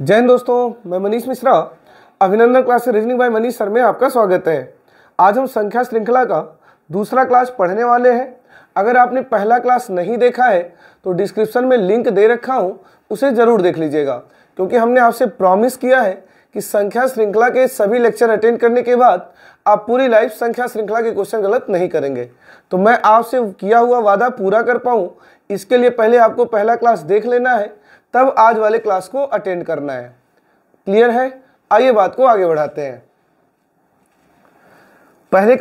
जय हिंद दोस्तों मैं मनीष मिश्रा अभिनंदन क्लास रजनी भाई मनीष सर में आपका स्वागत है आज हम संख्या श्रृंखला का दूसरा क्लास पढ़ने वाले हैं अगर आपने पहला क्लास नहीं देखा है तो डिस्क्रिप्शन में लिंक दे रखा हूँ उसे ज़रूर देख लीजिएगा क्योंकि हमने आपसे प्रॉमिस किया है कि संख्या श्रृंखला के सभी लेक्चर अटेंड करने के बाद आप पूरी लाइफ संख्या श्रृंखला के क्वेश्चन गलत नहीं करेंगे तो मैं आपसे किया हुआ वादा पूरा कर पाऊँ इसके लिए पहले आपको पहला क्लास देख लेना है तब आज वाले क्लास को अटेंड करना है क्लियर है आइए बात को आगे बढ़ाते हैं पहले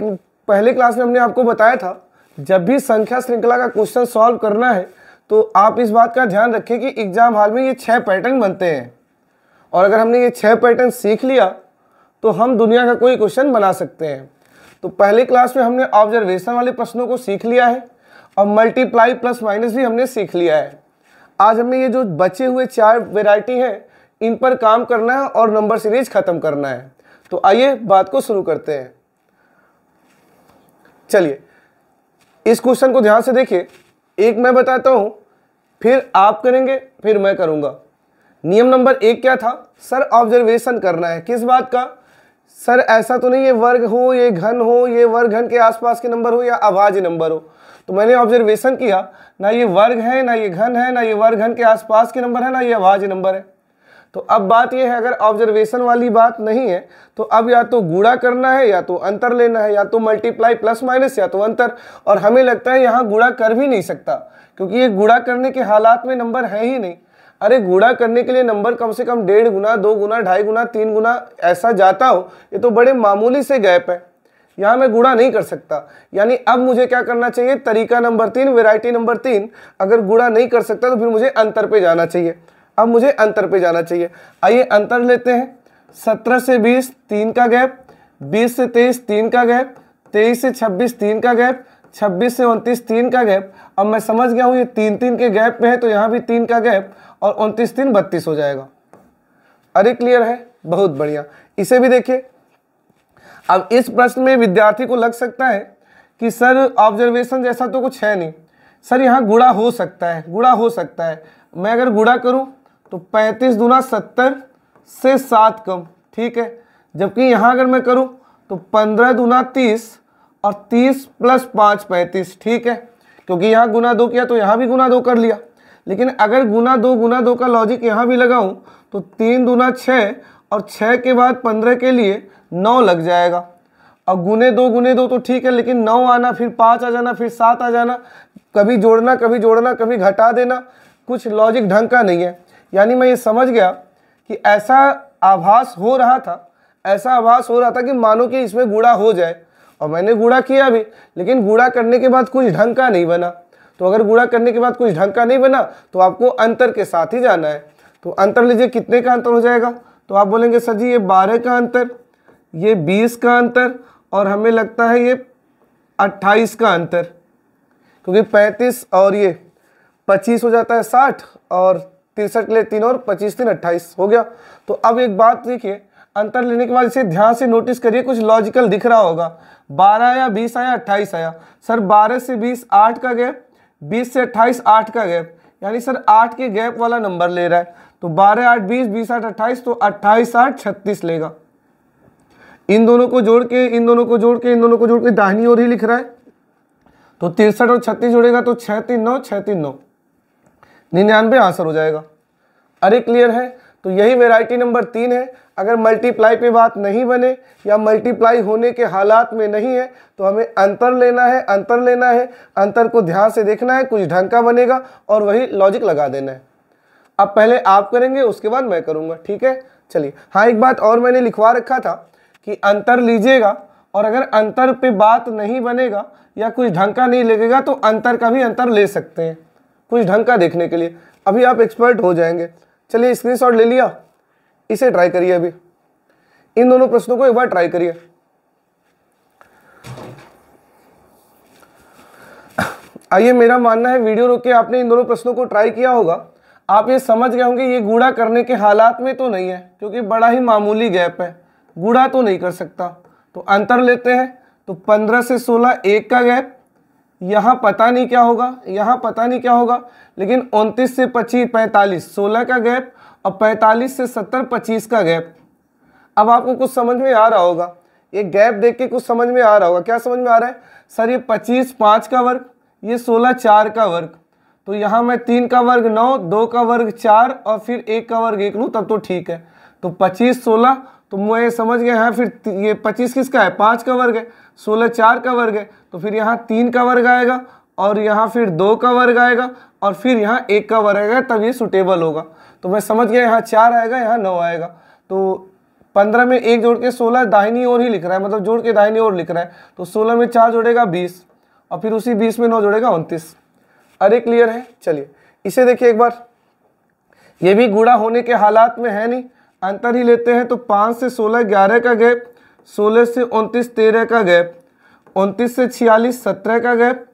पहले क्लास में हमने आपको बताया था जब भी संख्या श्रृंखला का क्वेश्चन सॉल्व करना है तो आप इस बात का ध्यान रखें कि एग्जाम हाल में ये छह पैटर्न बनते हैं और अगर हमने ये छह पैटर्न सीख लिया तो हम दुनिया का कोई क्वेश्चन बना सकते हैं तो पहले क्लास में हमने ऑब्जर्वेशन वाले प्रश्नों को सीख लिया है और मल्टीप्लाई प्लस माइनस भी हमने सीख लिया है आज हमें ये जो बचे हुए चार वेराइटी हैं इन पर काम करना है और नंबर सीरीज ख़त्म करना है तो आइए बात को शुरू करते हैं चलिए इस क्वेश्चन को ध्यान से देखिए एक मैं बताता हूं फिर आप करेंगे फिर मैं करूंगा नियम नंबर एक क्या था सर ऑब्जर्वेशन करना है किस बात का सर ऐसा तो नहीं ये वर्ग हो ये घन हो ये वर्ग घन के आसपास के नंबर हो या आवाज नंबर हो तो मैंने ऑब्जर्वेशन किया ना ये वर्ग है ना ये घन है ना ये वर्ग घन के आसपास के नंबर है ना ये आवाज नंबर है तो अब बात यह है अगर ऑब्जर्वेशन वाली बात नहीं है तो अब या तो गुड़ा करना है या तो अंतर लेना है या तो मल्टीप्लाई प्लस माइनस या तो अंतर और हमें लगता है यहाँ गुड़ा कर भी नहीं सकता क्योंकि ये गुड़ा करने के हालात में नंबर है ही नहीं अरे गुड़ा करने के लिए नंबर कम से कम डेढ़ गुना दो गुना ढाई गुना तीन गुना ऐसा जाता हो ये तो बड़े मामूली से गैप है यहाँ मैं गुड़ा नहीं कर सकता यानी अब मुझे क्या करना चाहिए तरीका नंबर तीन वेराइटी नंबर तीन अगर गुड़ा नहीं कर सकता तो फिर मुझे अंतर पे जाना चाहिए अब मुझे अंतर पे जाना चाहिए आइए अंतर लेते हैं सत्रह से बीस तीन का गैप बीस से तेईस तीन का गैप तेईस से छब्बीस तीन का गैप छब्बीस से उनतीस तीन का गैप अब मैं समझ गया हूँ ये तीन तीन के गैप में है तो यहाँ भी तीन का गैप और उनतीस तीन बत्तीस हो जाएगा अरे क्लियर है बहुत बढ़िया इसे भी देखिए अब इस प्रश्न में विद्यार्थी को लग सकता है कि सर ऑब्जर्वेशन जैसा तो कुछ है नहीं सर यहाँ गुड़ा हो सकता है गुड़ा हो सकता है मैं अगर गुड़ा करूँ तो पैंतीस दुना सत्तर से सात कम ठीक है जबकि यहाँ अगर मैं करूँ तो पंद्रह दुना तीस और तीस प्लस पाँच पैंतीस ठीक है क्योंकि यहाँ गुना दो किया तो यहाँ भी गुना दो कर लिया लेकिन अगर गुना दो गुना दो का लॉजिक यहाँ भी लगाऊँ तो तीन दुना छः और छः के बाद पंद्रह के लिए नौ लग जाएगा और गुने दो गुने दो तो ठीक है लेकिन नौ आना फिर पाँच आ जाना फिर सात आ जाना कभी जोड़ना कभी जोड़ना कभी घटा देना कुछ लॉजिक ढंग का नहीं है यानी मैं ये समझ गया कि ऐसा आभास हो रहा था ऐसा आभास हो रहा था कि मानो कि इसमें गुड़ा हो जाए और मैंने गुड़ा किया भी लेकिन गुड़ा करने के बाद कुछ ढंग का नहीं बना तो अगर गुड़ा करने के बाद कुछ ढंग का नहीं बना तो आपको अंतर के साथ ही जाना है तो अंतर लीजिए कितने का अंतर हो जाएगा तो आप बोलेंगे सर जी ये बारह का अंतर ये बीस का अंतर और हमें लगता है ये अट्ठाईस का अंतर क्योंकि पैंतीस और ये पच्चीस हो जाता है साठ और तिरसठ ले तीन और पच्चीस तीन अट्ठाईस हो गया तो अब एक बात देखिए अंतर लेने के बाद इसे ध्यान से नोटिस करिए कुछ लॉजिकल दिख रहा होगा बारह आया बीस आया अट्ठाईस आया सर बारह से बीस आठ का गैप बीस से अट्ठाईस आठ का गैप यानी सर आठ के गैप वाला नंबर ले रहा है तो बारह आठ बीस बीस आठ अट्ठाईस तो अट्ठाईस आठ छत्तीस लेगा इन दोनों को जोड़ के इन दोनों को जोड़ के इन दोनों को जोड़ के दाहिनी ओर ही लिख रहा है तो तिरसठ और छत्तीस जोड़ेगा तो छह तीन नौ छह तीन नौ निन्यानवे आंसर हो जाएगा अरे क्लियर है तो यही वेराइटी नंबर तीन है अगर मल्टीप्लाई पे बात नहीं बने या मल्टीप्लाई होने के हालात में नहीं है तो हमें अंतर लेना है अंतर लेना है अंतर को ध्यान से देखना है कुछ ढंग का बनेगा और वही लॉजिक लगा देना है अब पहले आप करेंगे उसके बाद मैं करूँगा ठीक है चलिए हाँ एक बात और मैंने लिखवा रखा था कि अंतर लीजिएगा और अगर अंतर पे बात नहीं बनेगा या कुछ ढंग का नहीं लगेगा तो अंतर का भी अंतर ले सकते हैं कुछ ढंग का देखने के लिए अभी आप एक्सपर्ट हो जाएंगे चलिए स्क्रीनशॉट ले लिया इसे ट्राई करिए अभी इन दोनों प्रश्नों को एक बार ट्राई करिए आइए मेरा मानना है वीडियो रोक के आपने इन दोनों प्रश्नों को ट्राई किया होगा आप ये समझ गए होंगे ये गूढ़ा करने के हालात में तो नहीं है क्योंकि बड़ा ही मामूली गैप है गूढ़ा तो नहीं कर सकता तो अंतर लेते हैं तो पंद्रह से सोलह एक का गैप यहाँ पता नहीं क्या होगा यहाँ पता नहीं क्या होगा लेकिन उनतीस से पच्चीस पैंतालीस सोलह का गैप और पैंतालीस से सत्तर पच्चीस का गैप अब आपको कुछ समझ में आ रहा होगा ये गैप देख के कुछ समझ में आ रहा होगा क्या समझ में आ रहा है सर ये पच्चीस पाँच का वर्ग ये सोलह चार का वर्ग तो यहाँ मैं तीन का वर्ग नौ दो का वर्ग चार और फिर एक का वर्ग एक लूँ तब तो ठीक है तो पच्चीस सोलह तो मैं ये समझ गया है फिर ये पच्चीस किसका है पाँच का वर्ग है सोलह चार का वर्ग है तो फिर यहाँ तीन का वर्ग आएगा और यहाँ फिर दो का वर्ग आएगा और फिर यहाँ एक का वर्ग आएगा तब ये सुटेबल होगा तो मैं समझ गया यहाँ चार आएगा यहाँ नौ आएगा तो पंद्रह में एक जोड़ के सोलह दाहिनी ओर ही लिख रहा है मतलब जोड़ के दाहिनी ओर लिख रहा है तो सोलह में चार जोड़ेगा बीस और फिर उसी बीस में नौ जोड़ेगा उनतीस अरे क्लियर है चलिए इसे देखिए एक बार ये भी गुड़ा होने के हालात में है नहीं अंतर ही लेते हैं तो पाँच से सोलह ग्यारह का गैप सोलह से उनतीस तेरह का गैप उनतीस से छियालीस सत्रह का गैप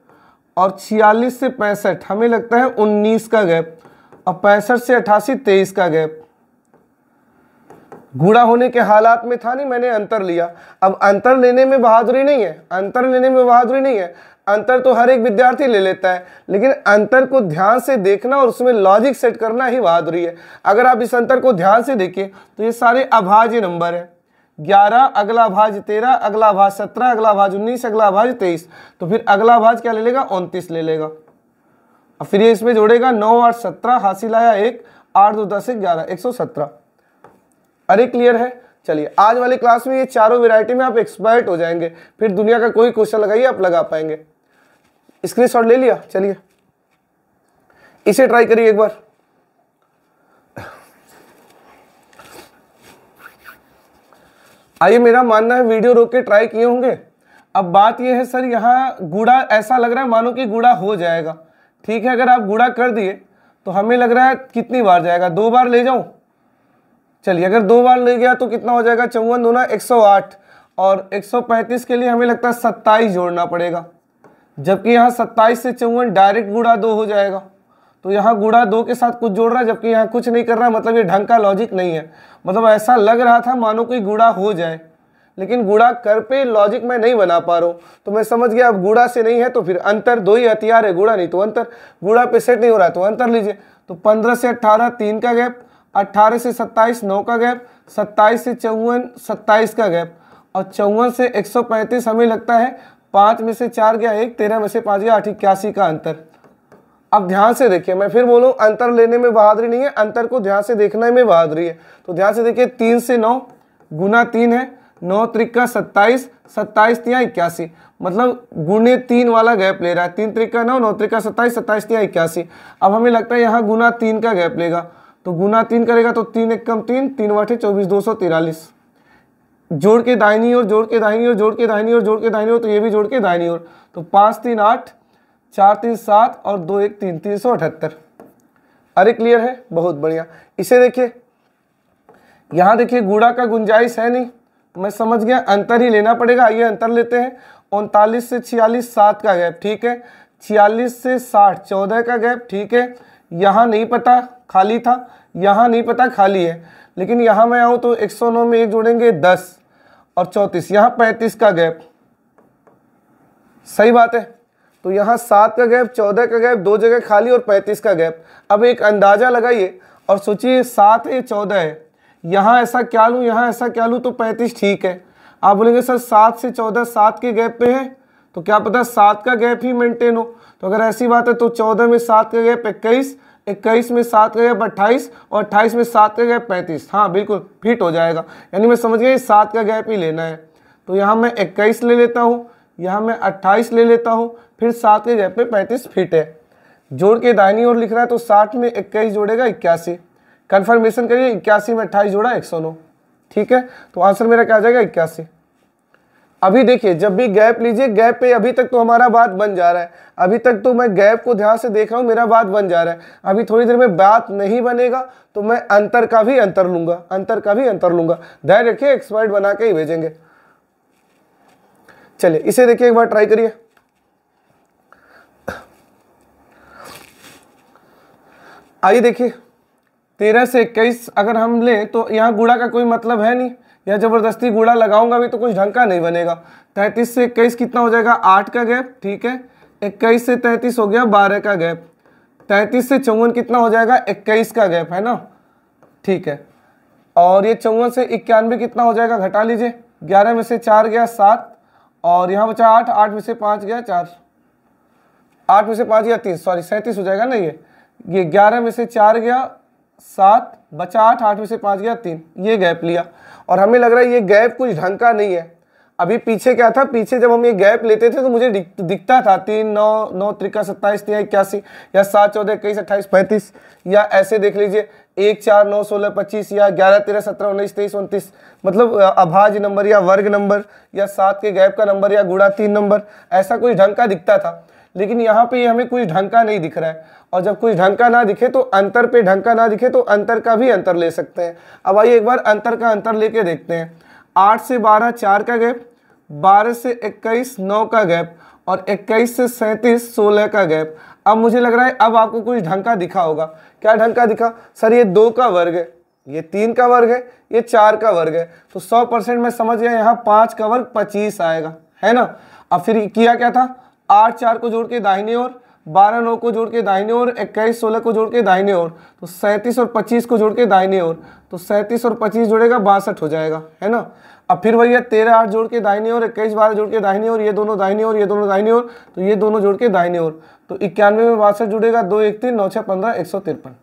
और छियालीस से पैंसठ हमें लगता है उन्नीस का गैप और पैंसठ से अट्ठासी तेईस का गैप गुड़ा होने के हालात में था नहीं मैंने अंतर लिया अब अंतर लेने में बहादुरी नहीं है अंतर लेने में बहादुरी नहीं है अंतर तो हर एक विद्यार्थी ले लेता है लेकिन अंतर को ध्यान से देखना और उसमें लॉजिक सेट करना ही बहादुरी है अगर आप इस अंतर को ध्यान से देखिए तो ये सारे अभाज्य नंबर हैं ग्यारह अगला भाज तेरह अगला भाज सत्रह अगला भाज उन्नीस अगला भाज तेईस तो फिर अगला भाज क्या ले लेगा उनतीस ले लेगा और फिर ये इसमें जोड़ेगा नौ आठ सत्रह हासिल आया एक आठ दो दस एक ग्यारह एक सौ सत्रह अरे क्लियर है चलिए आज वाली क्लास में ये चारों वेरायटी में आप एक्सपर्ट हो जाएंगे फिर दुनिया का कोई क्वेश्चन लगाइए आप लगा पाएंगे स्क्रीनशॉट ले लिया चलिए इसे ट्राई करिए एक बार आइए मेरा मानना है वीडियो रोक के ट्राई किए होंगे अब बात यह है सर यहाँ गुड़ा ऐसा लग रहा है मानो कि गुड़ा हो जाएगा ठीक है अगर आप गुड़ा कर दिए तो हमें लग रहा है कितनी बार जाएगा दो बार ले जाऊं चलिए अगर दो बार ले गया तो कितना हो जाएगा चौवन दो सौ आठ और 135 के लिए हमें लगता है सत्ताईस जोड़ना पड़ेगा जबकि यहाँ सत्ताईस से चौवन डायरेक्ट गुड़ा दो हो जाएगा तो यहाँ गुड़ा दो के साथ कुछ जोड़ रहा है जबकि यहाँ कुछ नहीं कर रहा मतलब ये ढंग का लॉजिक नहीं है मतलब ऐसा लग रहा था मानो कोई गुड़ा हो जाए लेकिन गुड़ा कर पे लॉजिक मैं नहीं बना पा रहा हूँ तो मैं समझ गया अब गुड़ा से नहीं है तो फिर अंतर दो ही हथियार है गुड़ा नहीं तो अंतर गुड़ा पे सेट नहीं हो रहा तो अंतर लीजिए तो पंद्रह से अट्ठारह तीन का गैप अट्ठारह से सत्ताईस नौ का गैप सत्ताईस से चौवन सत्ताईस का गैप और चौवन से एक हमें लगता है पांच में से चार गया एक तेरह में से पांच गया आठ इक्यासी का अंतर अब ध्यान से देखिए मैं फिर बोलूं अंतर लेने में बहादुरी नहीं है अंतर को ध्यान से देखने में बहादुरी है तो ध्यान से देखिए तीन से नौ गुना तीन है नौ त्रिका सत्ताईस सत्ताईस तिया इक्यासी मतलब गुणे तीन वाला गैप ले रहा है तीन त्रिका नौ नौ त्रिका सत्ताईस सत्ताईस तिया इक्यासी अब हमें लगता है यहाँ गुना तीन का गैप लेगा तो गुना तीन करेगा तो तीन एक कम तीन तीन वाठे चौबीस दो सौ तिरालीस जोड़ के दाहिनी और जोड़ के दाहिनी और जोड़ के दाहिनी और जोड़ के दाहिनी और तो ये भी जोड़ के दाहिनी और तो पाँच तीन आठ चार तीन सात और दो एक तीन तीन सौ अठहत्तर अरे क्लियर है बहुत बढ़िया इसे देखिए यहाँ देखिए गुड़ा का गुंजाइश है नहीं तो मैं समझ गया अंतर ही लेना पड़ेगा आइए अंतर लेते हैं उनतालीस से छियालीस सात का गैप ठीक है छियालीस से साठ चौदह का गैप ठीक है यहाँ नहीं पता खाली था यहाँ नहीं पता खाली है लेकिन यहाँ मैं आऊँ तो 109 में एक जोड़ेंगे दस और चौंतीस यहां पैंतीस का गैप सही बात है तो यहां सात का गैप चौदह का गैप दो जगह खाली और पैंतीस का गैप अब एक अंदाजा लगाइए और सोचिए सात या चौदह है यहां ऐसा क्या लू यहां ऐसा क्या लू तो पैंतीस ठीक है आप बोलेंगे सर सात से चौदह सात के गैप पे है तो क्या पता सात का गैप ही मेंटेन हो तो अगर ऐसी बात है तो चौदह में सात का गैप इक्कीस इक्कीस में सात का गैप अट्ठाईस और अट्ठाईस में सात का गैप पैंतीस हाँ बिल्कुल फिट हो जाएगा यानी मैं समझ गया सात का गैप ही लेना है तो यहाँ मैं इक्कीस ले लेता हूँ यहाँ मैं अट्ठाईस ले लेता हूँ फिर सात के गैप पे पैंतीस फिट है जोड़ के दाहिनी ओर लिख रहा है तो साठ में इक्कीस जोड़ेगा इक्यासी कन्फर्मेशन करिए इक्यासी में अट्ठाईस जोड़ा एक सौ नौ ठीक है तो आंसर मेरा क्या आ जाएगा इक्यासी अभी देखिए जब भी गैप लीजिए गैप पे अभी तक तो हमारा बात बन जा रहा है अभी तक तो मैं गैप को ध्यान से देख रहा हूँ मेरा बात बन जा रहा है अभी थोड़ी देर में बात नहीं बनेगा तो मैं अंतर का भी अंतर लूंगा अंतर का भी अंतर लूंगा ध्यान रखिए एक्सपर्ट बना के ही भेजेंगे चलिए इसे देखिए एक बार ट्राई करिए आइए देखिए तेरह से इक्कीस अगर हम लें तो यहाँ गुड़ा का कोई मतलब है नहीं या जबरदस्ती गुड़ा लगाऊंगा भी तो कुछ ढंग का नहीं बनेगा तैंतीस से इक्कीस कितना हो जाएगा आठ का गैप ठीक है इक्कीस से तैंतीस हो गया बारह का गैप तैंतीस से चौवन कितना हो जाएगा इक्कीस का गैप है ना ठीक है और ये चौवन से इक्यानवे कितना हो जाएगा घटा लीजिए ग्यारह में से चार गया सात और यहाँ बचा आठ आठ में से पाँच गया चार आठ में से पाँच गया तीन सॉरी सैंतीस हो जाएगा ना ये ये ग्यारह में से चार गया सात बचा आठ आठ में से पाँच गया तीन ये गैप लिया और हमें लग रहा है ये गैप कुछ ढंग का नहीं है अभी पीछे क्या था पीछे जब हम ये गैप लेते थे तो मुझे दिखता था तीन नौ नौ त्रिका सत्ताईस तीन इक्यासी या सात चौदह इक्कीस अट्ठाईस पैंतीस या ऐसे देख लीजिए एक चार नौ सोलह पच्चीस या ग्यारह तेरह सत्रह उन्नीस तेईस उनतीस मतलब अभाज नंबर या वर्ग नंबर या सात के गैप का नंबर या गुड़ा तीन नंबर ऐसा कोई ढंग का दिखता था लेकिन यहाँ पे हमें कुछ ढंग का नहीं दिख रहा है और जब कुछ ढंग का ना दिखे तो अंतर पे ढंग का ना दिखे तो अंतर का भी अंतर ले सकते हैं अब आइए एक बार अंतर का अंतर लेके देखते हैं आठ से बारह चार का गैप बारह से इक्कीस नौ का गैप और इक्कीस से सैंतीस सोलह का गैप अब मुझे लग रहा है अब आपको कुछ ढंग का दिखा होगा क्या ढंग का दिखा सर ये दो का वर्ग है ये तीन का वर्ग है ये चार का वर्ग है तो सौ परसेंट मैं समझ गया यहाँ पांच का वर्ग पच्चीस आएगा है ना अब फिर किया क्या था आठ चार को जोड़ के दाहिने और बारह नौ को जोड़ के दाहिने और इक्कीस सोलह को जोड़ के दाहिने और तो सैंतीस और पच्चीस को जोड़ के दाहिने और तो सैंतीस और पच्चीस जोड़ेगा बासठ हो जाएगा है ना अब फिर वही है तेरह आठ जोड़ के दाहिने और इक्कीस बारह जोड़ के दाहिने और ये दोनों दाहिने और ये दोनों दाहिने और तो ये दोनों जोड़ के दाहिने और तो इक्यानवे में बासठ जुड़ेगा दो एक तीन नौ छः पंद्रह एक सौ तिरपन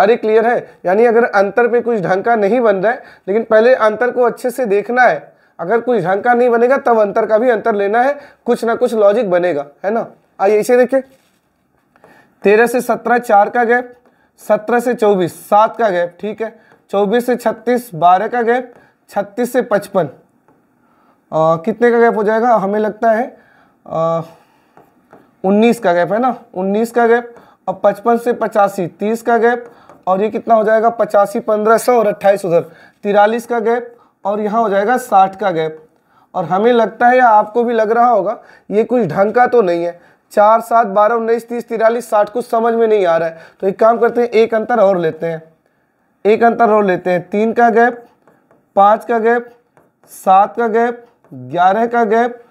अरे क्लियर है यानी अगर अंतर पे कुछ ढंग का नहीं बन रहा है लेकिन पहले अंतर को अच्छे से देखना है अगर कोई का नहीं बनेगा तब अंतर का भी अंतर लेना है कुछ ना कुछ लॉजिक बनेगा है ना आइए इसे देखिए तेरह से सत्रह चार का गैप सत्रह से चौबीस सात का गैप ठीक है चौबीस से छत्तीस बारह का गैप छत्तीस से पचपन कितने का गैप हो जाएगा हमें लगता है उन्नीस का गैप है ना उन्नीस का गैप और पचपन से पचासी तीस का गैप और ये कितना हो जाएगा पचासी पंद्रह सौ और अट्ठाईस उधर तिरालीस का गैप और यहाँ हो जाएगा साठ का गैप और हमें लगता है या आपको भी लग रहा होगा ये कुछ ढंग का तो नहीं है चार सात बारह उन्नीस तीस तिरालीस साठ कुछ समझ में नहीं आ रहा है तो एक काम करते हैं एक अंतर और लेते हैं एक अंतर और लेते हैं तीन का गैप पाँच का गैप सात का गैप ग्यारह का गैप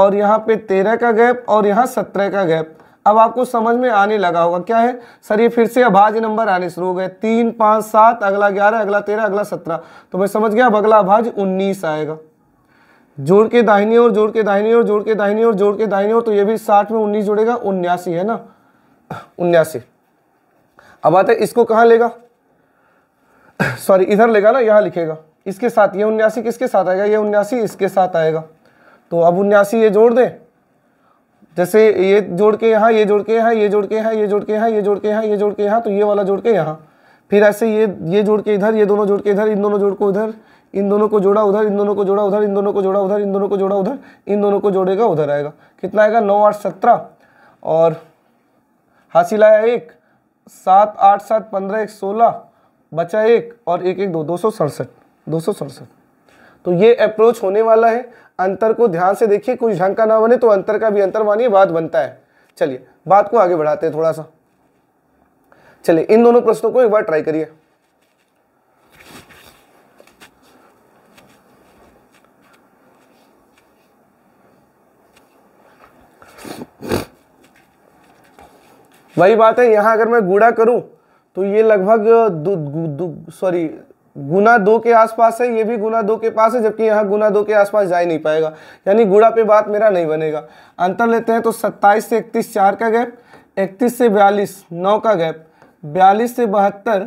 और यहाँ पे तेरह का गैप और यहाँ सत्रह का गैप अब आपको समझ में आने लगा होगा क्या है सर ये फिर से अभाज्य नंबर आने शुरू हो गए तीन पाँच सात अगला ग्यारह अगला तेरह अगला सत्रह तो मैं समझ गया अब अगला अभाज उन्नीस आएगा जोड़ के दाहिनी और जोड़ के दाहिनी और जोड़ के दाहिनी और जोड़ के दाहिनी और तो ये भी साठ में उन्नीस जोड़ेगा उन्यासी है ना उन्यासी अब आता है इसको कहाँ लेगा सॉरी इधर लेगा ना यहाँ लिखेगा इसके साथ ये उन्यासी किसके साथ आएगा ये उन्यासी इसके साथ आएगा तो अब उन्यासी ये जोड़ दें जैसे ये जोड़ के यहाँ ये जोड़ के यहाँ ये जोड़ के यहाँ ये जोड़ के यहाँ ये जोड़ के यहाँ ये जोड़ के यहाँ तो ये वाला जोड़ के यहाँ फिर ऐसे ये ये जोड़ के इधर ये दोनों जोड़ के इधर इन दोनों जोड़ को उधर इन दोनों को जोड़ा उधर इन दोनों को जोड़ा उधर इन दोनों को जोड़ा उधर इन दोनों को जोड़ा उधर इन दोनों को जोड़ेगा उधर आएगा कितना आएगा नौ आठ सत्रह और हासिल आया एक सात आठ सात पंद्रह एक सोलह बचा एक और एक एक दो दो सौ सड़सठ दो सौ सड़सठ तो ये अप्रोच होने वाला है अंतर को ध्यान से देखिए कुछ ढंग का ना बने तो अंतर का भी अंतर मानिए बात बनता है चलिए बात को आगे बढ़ाते हैं थोड़ा सा चलिए इन दोनों प्रश्नों को एक बार ट्राई करिए वही बात है यहां अगर मैं गुड़ा करूं तो ये लगभग सॉरी गुना दो के आसपास है ये भी गुना दो के पास है जबकि यहाँ गुना दो के आसपास जा ही नहीं पाएगा यानी गुड़ा पे बात मेरा नहीं बनेगा अंतर लेते हैं तो सत्ताईस से इकतीस चार का गैप इकतीस से बयालीस नौ का गैप बयालीस से बहत्तर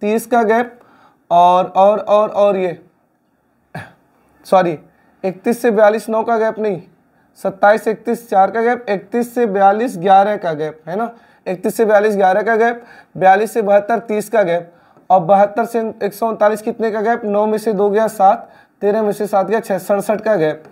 तीस का गैप और और और और ये सॉरी इकतीस से बयालीस नौ का गैप नहीं सत्ताईस से इकतीस चार का गैप इकतीस से बयालीस ग्यारह का गैप है ना इकतीस से बयालीस ग्यारह का गैप बयालीस से बहत्तर तीस का गैप और बहत्तर से एक कितने का गैप नौ में से दो गया सात तेरह में से सात गया छः सड़सठ का गैप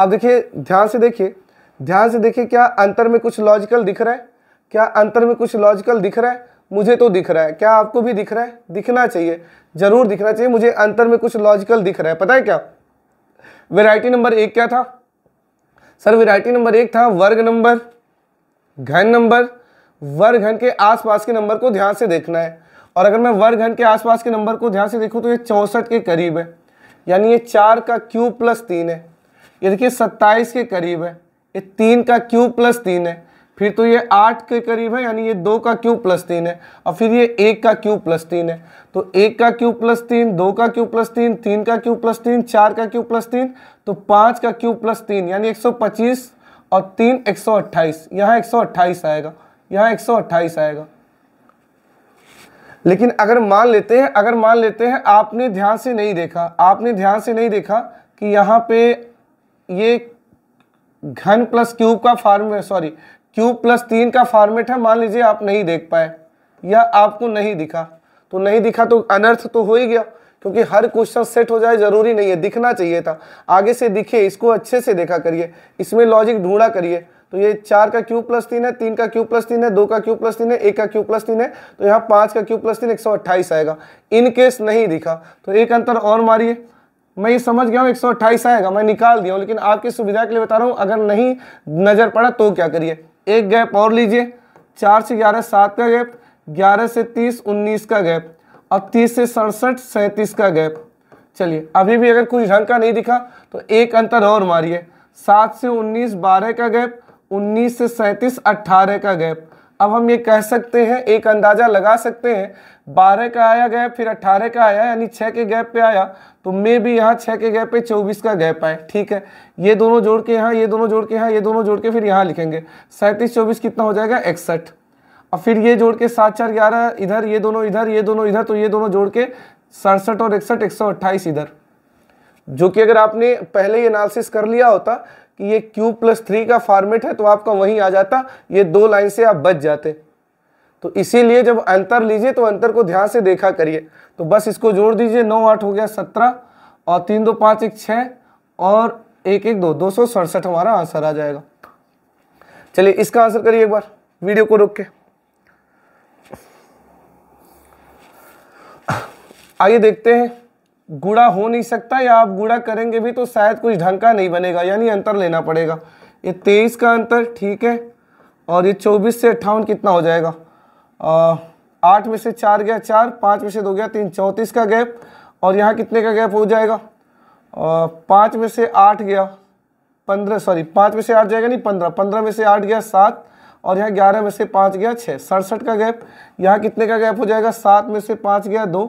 अब देखिए ध्यान से देखिए ध्यान से देखिए क्या अंतर में कुछ लॉजिकल दिख रहा है क्या अंतर में कुछ लॉजिकल दिख रहा है मुझे तो दिख रहा है क्या आपको भी दिख रहा है दिखना चाहिए जरूर दिखना चाहिए मुझे अंतर में कुछ लॉजिकल दिख रहा है पता है क्या वेराइटी नंबर एक क्या था सर वेराइटी नंबर एक था वर्ग नंबर घन नंबर वर्ग घन के आसपास के नंबर को ध्यान से देखना है और अगर मैं वर्ग घन के आसपास के नंबर को ध्यान से देखूँ तो ये चौंसठ के करीब है यानी ये चार का क्यू प्लस तीन है ये देखिए सत्ताईस के करीब है ये तीन का क्यू प्लस तीन है फिर तो ये आठ के करीब है यानी ये दो का क्यू प्लस तीन है और फिर ये एक का क्यू प्लस तीन है तो एक का क्यू प्लस तीन दो का क्यू प्लस तीन तीन का क्यू प्लस तीन चार का क्यू प्लस तीन तो पाँच का क्यू प्लस तीन यानी एक सौ पच्चीस और तीन एक सौ अट्ठाईस यहाँ एक सौ अट्ठाईस आएगा यहाँ एक सौ अट्ठाईस आएगा लेकिन अगर मान लेते हैं अगर मान लेते हैं आपने ध्यान से नहीं देखा आपने ध्यान से नहीं देखा कि यहाँ पे ये घन प्लस क्यूब का फॉर्मेट सॉरी क्यूब प्लस तीन का फॉर्मेट है मान लीजिए आप नहीं देख पाए या आपको नहीं दिखा तो नहीं दिखा तो अनर्थ तो हो ही गया क्योंकि हर क्वेश्चन सेट हो जाए जरूरी नहीं है दिखना चाहिए था आगे से दिखे इसको अच्छे से देखा करिए इसमें लॉजिक ढूंढा करिए तो ये चार का क्यू प्लस तीन है तीन का क्यू प्लस तीन है दो का क्यू प्लस तीन है एक का क्यू प्लस तीन है तो यहाँ पांच का क्यू प्लस तीन एक आएगा इनकेस नहीं दिखा तो एक अंतर और मारिए मैं ये समझ गया हूँ एक आएगा मैं निकाल दिया हूँ लेकिन आपकी सुविधा के लिए बता रहा हूँ अगर नहीं नज़र पड़ा तो क्या करिए एक गैप और लीजिए चार से ग्यारह सात का गैप ग्यारह से तीस उन्नीस का गैप और तीस से सड़सठ सैंतीस का गैप चलिए अभी भी अगर कुछ ढंग का नहीं दिखा तो एक अंतर और मारिए सात से उन्नीस बारह का गैप उन्नीस से सैतीस अट्ठारह का गैप अब हम ये कह सकते हैं एक अंदाज़ा लगा सकते हैं बारह का आया गैप फिर अट्ठारह का आया यानी छः के गैप पे आया तो मे भी यहाँ छह के गैप पे चौबीस का गैप आए ठीक है ये दोनों जोड़ के यहाँ ये दोनों जोड़ के यहाँ ये दोनों जोड़ के फिर यहाँ लिखेंगे सैंतीस चौबीस कितना हो जाएगा इकसठ और फिर ये जोड़ के सात चार ग्यारह इधर ये दोनों इधर ये दोनों इधर तो ये दोनों जोड़ के सड़सठ और इकसठ एक इधर जो कि अगर आपने पहले ही एनालिसिस कर लिया होता कि ये Q प्लस थ्री का फॉर्मेट है तो आपका वहीं आ जाता ये दो लाइन से आप बच जाते तो इसीलिए जब अंतर लीजिए तो अंतर को ध्यान से देखा करिए तो बस इसको जोड़ दीजिए नौ आठ हो गया सत्रह और तीन दो पाँच एक छः और एक एक दो दो सौ सड़सठ हमारा आंसर आ जाएगा चलिए इसका आंसर करिए एक बार वीडियो को रोक के आइए देखते हैं गुड़ा हो नहीं सकता या आप गुड़ा करेंगे भी तो शायद कुछ ढंग का नहीं बनेगा यानी अंतर लेना पड़ेगा ये तेईस का अंतर ठीक है और ये चौबीस से अट्ठावन कितना हो जाएगा आठ में से चार गया चार पाँच में से दो गया तीन चौंतीस का गैप और यहाँ कितने का गैप हो जाएगा पाँच में से आठ गया पंद्रह सॉरी पाँच में से आठ जाएगा नहीं पंद्रह पंद्रह में से आठ गया सात और यहाँ ग्यारह में से पाँच गया छः सड़सठ का गैप यहाँ कितने का गैप हो जाएगा सात में से पाँच गया दो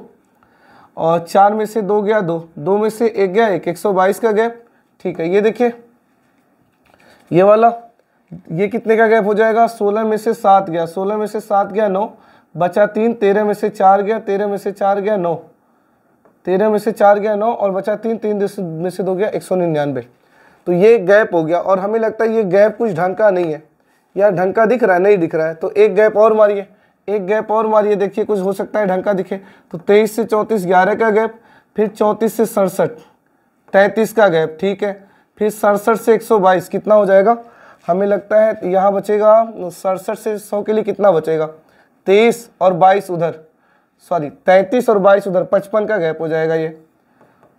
और चार में से दो गया दो दो में से एक गया एक एक सौ बाईस का गैप ठीक है ये देखिए ये वाला ये कितने का गैप हो जाएगा सोलह में से सात गया सोलह में से सात गया नौ बचा तीन तेरह में से चार गया तेरह में से चार गया नौ तेरह में से चार गया नौ और बचा तीन तीन में से दो गया एक सौ निन्यानवे तो ये गैप हो गया और हमें लगता है ये गैप कुछ ढंग का नहीं है यार ढंग का दिख रहा है नहीं दिख रहा है तो एक गैप और मारिए एक गैप और मारिए देखिए कुछ हो सकता है ढंग का दिखे तो तेईस से चौंतीस ग्यारह का गैप फिर चौंतीस से सड़सठ तैंतीस का गैप ठीक है फिर सड़सठ से एक सौ बाईस कितना हो जाएगा हमें लगता है तो यहाँ बचेगा सड़सठ से सौ के लिए कितना बचेगा तेईस और बाईस उधर सॉरी तैंतीस और बाईस उधर पचपन का गैप हो जाएगा ये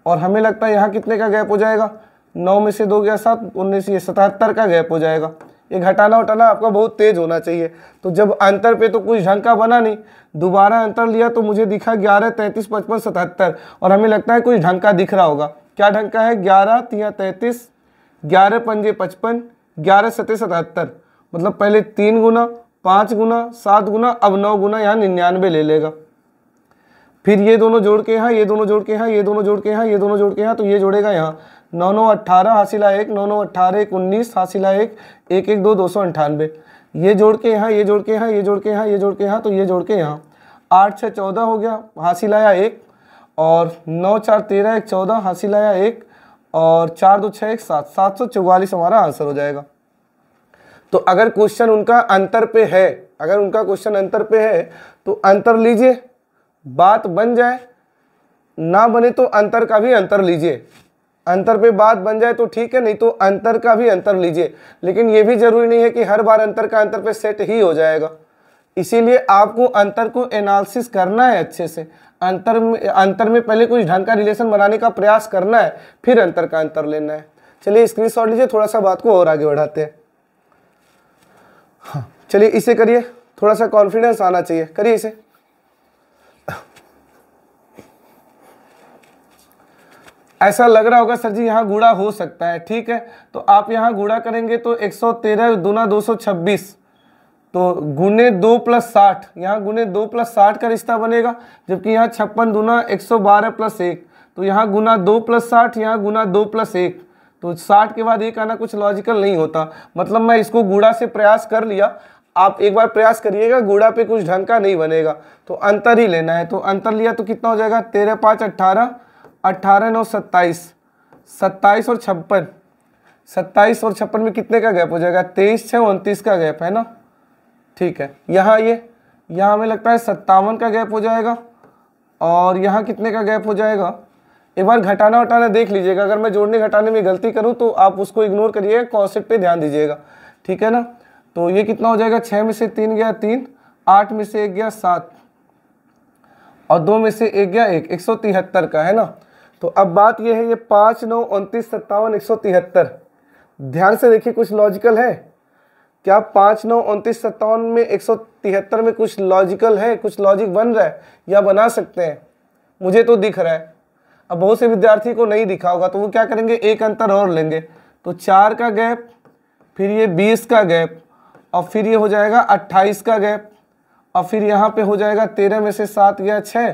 और हमें लगता है यहाँ कितने का गैप हो जाएगा नौ में से दो गया सात उन्नीस ये सतहत्तर का गैप हो जाएगा ये घटाना उठाना आपका बहुत तेज़ होना चाहिए तो जब अंतर पे तो कुछ ढंग का बना नहीं दोबारा अंतर लिया तो मुझे दिखा ग्यारह तैंतीस पचपन सतहत्तर और हमें लगता है कुछ ढंग का दिख रहा होगा क्या ढंग का है ग्यारह तिया तैंतीस ग्यारह पंजे पचपन ग्यारह सते सतहत्तर मतलब पहले तीन गुना पाँच गुना सात गुना अब नौ गुना यहाँ निन्यानवे ले लेगा फिर ये दोनों जोड़ के यहाँ ये दोनों जोड़ के यहाँ ये दोनों जोड़ के यहाँ ये दोनों जोड़ के यहाँ तो ये जोड़ेगा यहाँ नौ नौ अट्ठारह हासिला एक नौ नौ अट्ठारह एक उन्नीस हासिल एक एक एक दो दो सौ अंठानवे ये जोड़ के यहाँ ये जोड़ के यहाँ ये जोड़ के यहाँ ये जोड़ के यहाँ तो ये जोड़ के यहाँ आठ छः चौदह हो गया हासिल आया एक और नौ चार तेरह एक चौदह हासिल आया एक और चार दो छः एक सात सात सौ चौवालीस हमारा आंसर हो जाएगा तो अगर क्वेश्चन उनका अंतर पे है अगर उनका क्वेश्चन अंतर पे है तो अंतर लीजिए बात बन जाए ना बने तो अंतर का भी अंतर लीजिए अंतर पे बात बन जाए तो ठीक है नहीं तो अंतर का भी अंतर लीजिए लेकिन ये भी ज़रूरी नहीं है कि हर बार अंतर का अंतर पे सेट ही हो जाएगा इसीलिए आपको अंतर को एनालिसिस करना है अच्छे से अंतर में अंतर में पहले कुछ ढंग का रिलेशन बनाने का प्रयास करना है फिर अंतर का अंतर लेना है चलिए शॉट लीजिए थोड़ा सा बात को और आगे बढ़ाते हैं हाँ चलिए इसे करिए थोड़ा सा कॉन्फिडेंस आना चाहिए करिए इसे ऐसा लग रहा होगा सर जी यहाँ गुड़ा हो सकता है ठीक है तो आप यहाँ गुड़ा करेंगे तो 113 सौ तेरह दूना दो तो गुने दो प्लस साठ यहाँ गुने दो प्लस साठ का रिश्ता बनेगा जबकि यहाँ छप्पन दूना एक सौ बारह प्लस एक तो यहाँ गुना दो प्लस साठ यहाँ गुना दो प्लस एक तो साठ के बाद एक आना कुछ लॉजिकल नहीं होता मतलब मैं इसको गुड़ा से प्रयास कर लिया आप एक बार प्रयास करिएगा गुड़ा पे कुछ ढंग का नहीं बनेगा तो अंतर ही लेना है तो अंतर लिया तो कितना हो जाएगा तेरह पाँच अट्ठारह अट्ठारह नौ सत्ताईस सत्ताईस और छप्पन सत्ताईस और छप्पन में कितने का गैप हो जाएगा तेईस छः उनतीस का गैप है ना ठीक है यहाँ ये यहाँ हमें लगता है सत्तावन का गैप हो जाएगा और यहाँ कितने का गैप हो जाएगा एक बार घटाना वटाना देख लीजिएगा अगर मैं जोड़ने घटाने में गलती करूँ तो आप उसको इग्नोर करिएगा कॉन्सेप्ट पे ध्यान दीजिएगा ठीक है ना तो ये कितना हो जाएगा छः में से तीन गया तीन आठ में से एक गया सात और दो में से एक गया एक एक सौ तिहत्तर का है ना तो अब बात यह है ये पाँच नौ उनतीस सत्तावन एक सौ तिहत्तर ध्यान से देखिए कुछ लॉजिकल है क्या पाँच नौ उनतीस सत्तावन में एक सौ तिहत्तर में कुछ लॉजिकल है कुछ लॉजिक बन रहा है या बना सकते हैं मुझे तो दिख रहा है अब बहुत से विद्यार्थी को नहीं दिखा होगा तो वो क्या करेंगे एक अंतर और लेंगे तो चार का गैप फिर ये बीस का गैप और फिर ये हो जाएगा अट्ठाईस का गैप और फिर यहाँ पे हो जाएगा तेरह में से सात गया छः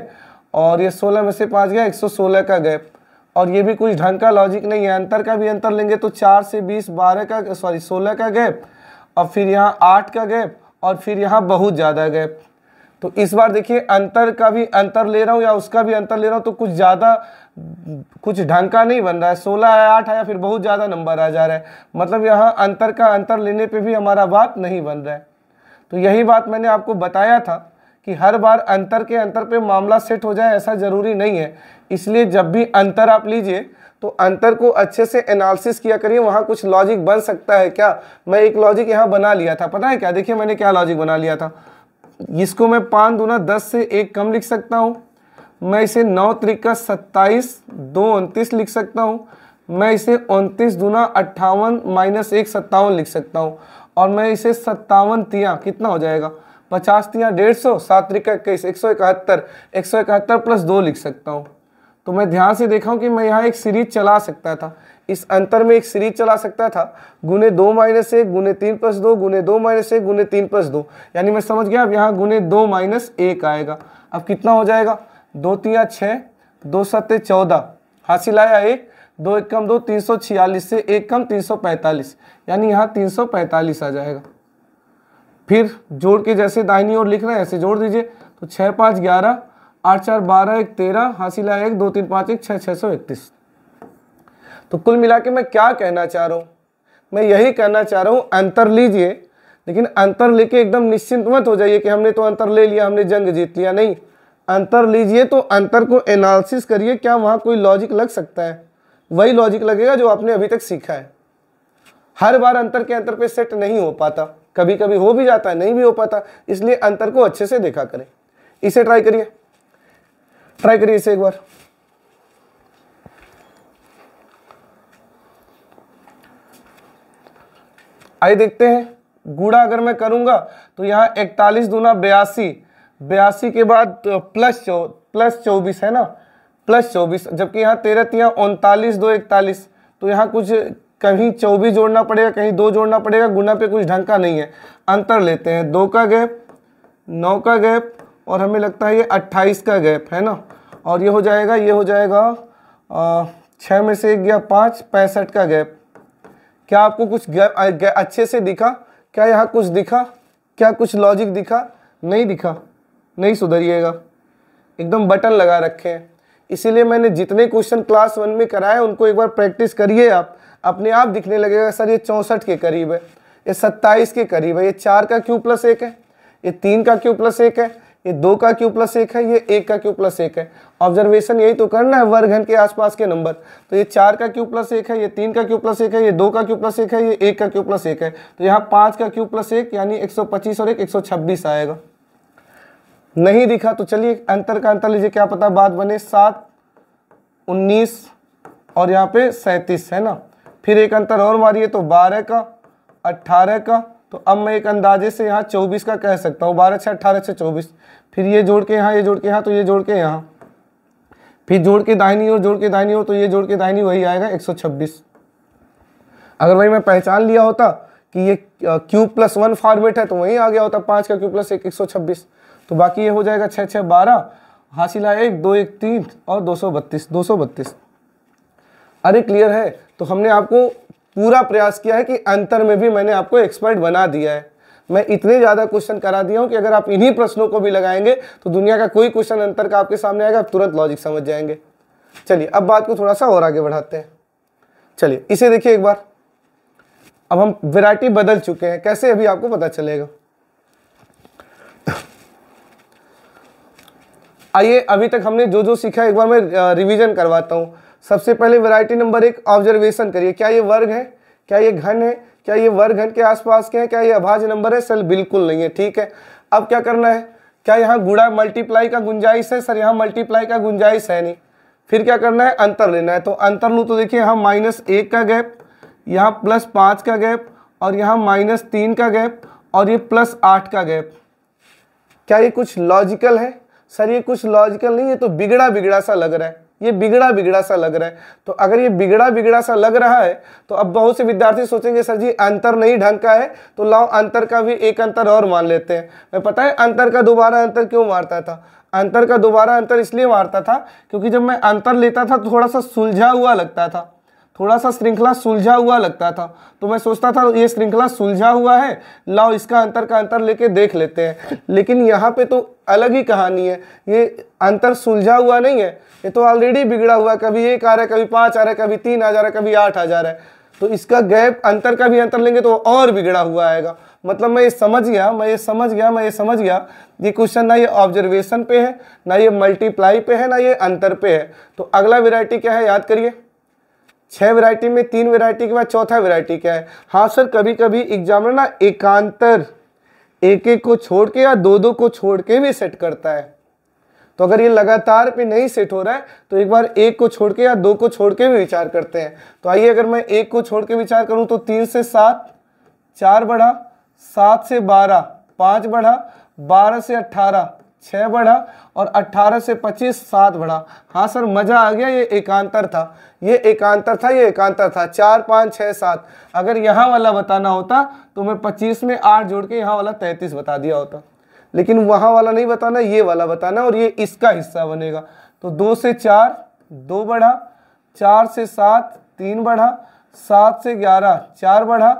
और ये सोलह में से पाँच गया एक सौ सोलह का गैप और ये भी कुछ ढंग का लॉजिक नहीं है अंतर का भी अंतर लेंगे तो चार से बीस बारह का सॉरी सोलह का गैप और फिर यहाँ आठ का गैप और फिर यहाँ बहुत ज़्यादा गैप तो इस बार देखिए अंतर का भी अंतर ले रहा हूँ या उसका भी अंतर ले रहा हूँ तो कुछ ज़्यादा कुछ ढंग का नहीं बन रहा है सोलह आया आठ आया फिर बहुत ज़्यादा नंबर आ जा रहा है मतलब यहाँ अंतर का अंतर लेने पे भी हमारा बात नहीं बन रहा है तो यही बात मैंने आपको बताया था कि हर बार अंतर के अंतर पे मामला सेट हो जाए ऐसा ज़रूरी नहीं है इसलिए जब भी अंतर आप लीजिए तो अंतर को अच्छे से एनालिसिस किया करिए वहाँ कुछ लॉजिक बन सकता है क्या मैं एक लॉजिक यहाँ बना लिया था पता है क्या देखिए मैंने क्या लॉजिक बना लिया था इसको मैं पाँच दूना दस से एक कम लिख सकता हूँ मैं इसे नौ त्रिका सत्ताईस दो उनतीस लिख सकता हूँ मैं इसे उनतीस दूना अट्ठावन माइनस एक सत्तावन लिख सकता हूँ और मैं इसे सत्तावन तिया कितना हो जाएगा पचास तिया डेढ़ सौ सात इक्कीस एक सौ इकहत्तर एक सौ इकहत्तर प्लस दो लिख सकता हूँ तो मैं ध्यान से देखा हूँ कि मैं यहाँ एक सीरीज चला सकता था इस अंतर में एक सीरीज चला सकता था गुने दो माइनस एक गुने तीन प्लस दो गुने दो माइनस एक गुने तीन प्लस दो यानी मैं समझ गया अब यहाँ गुने दो माइनस एक आएगा अब कितना हो जाएगा दो तिया छः दो सत्य चौदह हासिल आया एक दो एक कम दो तीन सौ छियालीस से एक कम तीन सौ पैंतालीस यानी यहाँ तीन सौ पैंतालीस आ जाएगा फिर जोड़ के जैसे दाहिनी ओर लिख रहे हैं ऐसे जोड़ दीजिए तो छः पाँच ग्यारह आठ चार बारह एक तेरह आया एक दो तीन पाँच एक छः छः सौ इकतीस तो कुल मिला के मैं क्या कहना चाह रहा हूँ मैं यही कहना चाह रहा हूँ अंतर लीजिए लेकिन अंतर लेके एकदम निश्चिंत मत हो जाइए कि हमने तो अंतर ले लिया हमने जंग जीत लिया नहीं अंतर लीजिए तो अंतर को एनालिसिस करिए क्या वहाँ कोई लॉजिक लग सकता है वही लॉजिक लगेगा जो आपने अभी तक सीखा है हर बार अंतर के अंतर पे सेट नहीं हो पाता कभी कभी हो भी जाता है नहीं भी हो पाता इसलिए अंतर को अच्छे से देखा करें इसे ट्राई करिए ट्राई करिए इसे एक बार आइए देखते हैं गुड़ा अगर मैं करूंगा तो यहां इकतालीस दूना बयासी बयासी के बाद प्लस चौ प्लस चौबीस है ना प्लस चौबीस जबकि यहां तेरह तिया उनतालीस दो इकतालीस तो यहां कुछ कहीं चौबीस जोड़ना पड़ेगा कहीं दो जोड़ना पड़ेगा गुना पे कुछ ढंग का नहीं है अंतर लेते हैं दो का गैप नौ का गैप और हमें लगता है ये अट्ठाईस का गैप है ना और ये हो जाएगा ये हो जाएगा छः में से एक गया पाँच पैंसठ का गैप क्या आपको कुछ गैप अच्छे से दिखा क्या यहाँ कुछ दिखा क्या कुछ लॉजिक दिखा नहीं दिखा नहीं सुधरिएगा एकदम बटन लगा रखे हैं इसीलिए मैंने जितने क्वेश्चन क्लास वन में कराए उनको एक बार प्रैक्टिस करिए आप अपने आप दिखने लगेगा सर ये चौंसठ के करीब है ये सत्ताईस के करीब है ये चार का क्यू प्लस एक है ये तीन का क्यू प्लस एक है ये दो का क्यू प्लस एक है ये एक का क्यू प्लस एक है ऑब्जर्वेशन यही तो करना है वर्गघन के आसपास के नंबर तो ये चार का क्यू प्लस एक है ये तीन का क्यू प्लस एक है ये दो का क्यू प्लस एक है ये एक का क्यू प्लस एक है तो यहाँ पाँच का क्यू प्लस एक यानी एक सौ पच्चीस और एक एक सौ छब्बीस आएगा नहीं दिखा तो चलिए अंतर का अंतर लीजिए क्या पता बात बने सात उन्नीस और यहाँ पे सैंतीस है ना फिर एक अंतर और मारिए तो बारह का अट्ठारह का तो अब मैं एक अंदाजे से यहाँ चौबीस का कह सकता हूँ बारह छः अट्ठारह छः चौबीस फिर ये जोड़ के यहाँ ये जोड़ के यहाँ तो ये जोड़ के यहाँ फिर जोड़ के दाहिनी और जोड़ के दाहिनी और तो ये जोड़ के दाहिनी वही आएगा 126 अगर वही मैं पहचान लिया होता कि ये क्यू प्लस वन फॉर्मेट है तो वही आ गया होता पाँच का क्यू प्लस एक एक सौ छब्बीस तो बाकी ये हो जाएगा छः छः बारह हासिल आया एक दो एक तीन और दो सौ बत्तीस दो सौ बत्तीस अरे क्लियर है तो हमने आपको पूरा प्रयास किया है कि अंतर में भी मैंने आपको एक्सपर्ट बना दिया है मैं इतने ज़्यादा क्वेश्चन करा दिया हूँ कि अगर आप इन्हीं प्रश्नों को भी लगाएंगे तो दुनिया का कोई क्वेश्चन अंतर का आपके सामने आएगा आप तुरंत लॉजिक समझ जाएंगे चलिए अब बात को थोड़ा सा और आगे बढ़ाते हैं चलिए इसे देखिए एक बार अब हम वेराइटी बदल चुके हैं कैसे अभी आपको पता चलेगा आइए अभी तक हमने जो जो सीखा एक बार मैं रिवीजन करवाता हूँ सबसे पहले वैरायटी नंबर एक ऑब्जर्वेशन करिए क्या ये वर्ग है क्या ये घन है क्या ये वर्ग घन के आसपास के हैं क्या ये अभाज्य नंबर है सर बिल्कुल नहीं है ठीक है अब क्या करना है क्या यहाँ गुड़ा मल्टीप्लाई का गुंजाइश है सर यहाँ मल्टीप्लाई का गुंजाइश है नहीं फिर क्या करना है अंतर लेना है तो अंतर लूँ तो देखिए यहाँ माइनस एक का गैप यहाँ प्लस पाँच का गैप और यहाँ माइनस तीन का गैप और ये प्लस आठ का गैप क्या ये कुछ लॉजिकल है सर ये कुछ लॉजिकल नहीं है तो बिगड़ा बिगड़ा सा लग रहा है ये बिगड़ा बिगड़ा सा लग रहा है तो अगर ये बिगड़ा बिगड़ा सा लग रहा है तो अब बहुत से विद्यार्थी सोचेंगे सर जी अंतर नहीं ढंग का है तो लाओ अंतर का भी एक अंतर और मान लेते हैं मैं पता है अंतर का दोबारा अंतर क्यों मारता था अंतर का दोबारा अंतर इसलिए मारता था क्योंकि जब मैं अंतर लेता था तो थोड़ा सा सुलझा हुआ लगता था थोड़ा सा श्रृंखला सुलझा हुआ लगता था तो मैं सोचता था ये श्रृंखला सुलझा हुआ है लाओ इसका अंतर का अंतर लेके देख लेते हैं लेकिन यहाँ पे तो अलग ही कहानी है ये अंतर सुलझा हुआ नहीं है ये तो ऑलरेडी बिगड़ा हुआ कभी एक आ रहा है कभी पाँच आ रहा है कभी तीन आ जा रहा है कभी आठ आ जा रहा है तो इसका गैप अंतर का भी अंतर लेंगे तो और बिगड़ा हुआ आएगा मतलब मैं ये समझ गया मैं ये समझ गया मैं ये समझ गया ये क्वेश्चन ना ये ऑब्जर्वेशन पे है ना ये मल्टीप्लाई पे है ना ये अंतर पे है तो अगला वेराइटी क्या है याद करिए छह वैरायटी में तीन वैरायटी के बाद चौथा वैरायटी क्या है हाँ सर कभी कभी एग्जाम ना एकांतर एक एक को छोड़ के या दो दो को छोड़ के भी सेट करता है तो अगर ये लगातार पे नहीं सेट हो रहा है तो एक बार एक को छोड़ के या दो को छोड़ के भी विचार करते हैं तो आइए अगर मैं एक को छोड़ के विचार करूँ तो तीन से सात चार बढ़ा सात से बारह पाँच बढ़ा बारह से अट्ठारह छः बढ़ा और 18 से 25 सात बढ़ा हाँ सर मज़ा आ गया ये एकांतर था ये एकांतर था ये एकांतर था चार पाँच छः सात अगर यहाँ वाला बताना होता तो मैं 25 में आठ जोड़ के यहाँ वाला 33 बता दिया होता लेकिन वहाँ वाला नहीं बताना ये वाला बताना और ये इसका हिस्सा बनेगा तो दो से चार दो बढ़ा चार से सात तीन बढ़ा सात से ग्यारह चार बढ़ा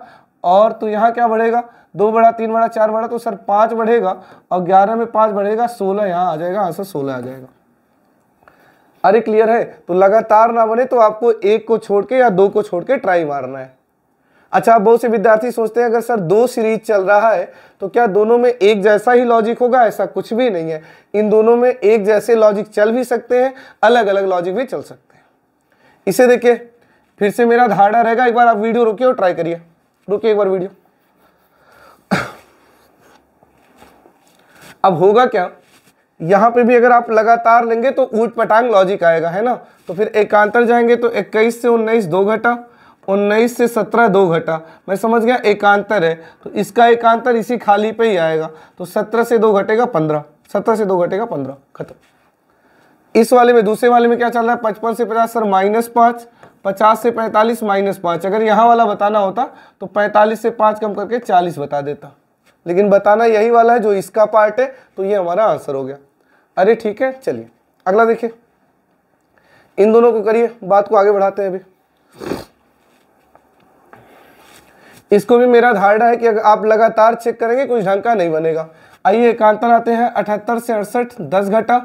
और तो यहाँ क्या बढ़ेगा दो बड़ा तीन बड़ा चार बड़ा तो सर पाँच बढ़ेगा और ग्यारह में पाँच बढ़ेगा सोलह यहाँ आ जाएगा आंसर सोलह आ जाएगा अरे क्लियर है तो लगातार ना बने तो आपको एक को छोड़ के या दो को छोड़ के ट्राई मारना है अच्छा बहुत से विद्यार्थी सोचते हैं अगर सर दो सीरीज चल रहा है तो क्या दोनों में एक जैसा ही लॉजिक होगा ऐसा कुछ भी नहीं है इन दोनों में एक जैसे लॉजिक चल भी सकते हैं अलग अलग लॉजिक भी चल सकते हैं इसे देखिए फिर से मेरा धारणा रहेगा एक बार आप वीडियो रोकिए और ट्राई करिए रोकिए एक बार वीडियो अब होगा क्या यहाँ पे भी अगर आप लगातार लेंगे तो ऊट पटांग लॉजिक आएगा है ना तो फिर एकांतर जाएंगे तो इक्कीस से उन्नीस दो घटा उन्नीस से सत्रह दो घटा मैं समझ गया एकांतर है तो इसका एकांतर इसी खाली पे ही आएगा तो सत्रह से दो घटेगा पंद्रह सत्रह से दो घटेगा पंद्रह खत्म इस वाले में दूसरे वाले में क्या चल रहा है पचपन से पचास सर माइनस पाँच पचास से पैंतालीस माइनस पाँच अगर यहाँ वाला बताना होता तो पैंतालीस से पाँच कम करके चालीस बता देता लेकिन बताना यही वाला है जो इसका पार्ट है तो ये हमारा आंसर हो गया अरे ठीक है चलिए अगला देखिए इन दोनों को करिए बात को आगे बढ़ाते हैं अभी इसको भी मेरा धारणा है कि अगर आप लगातार चेक करेंगे कोई ढंग का नहीं बनेगा आइए एकांतर आते हैं अठहत्तर से अड़सठ दस घटा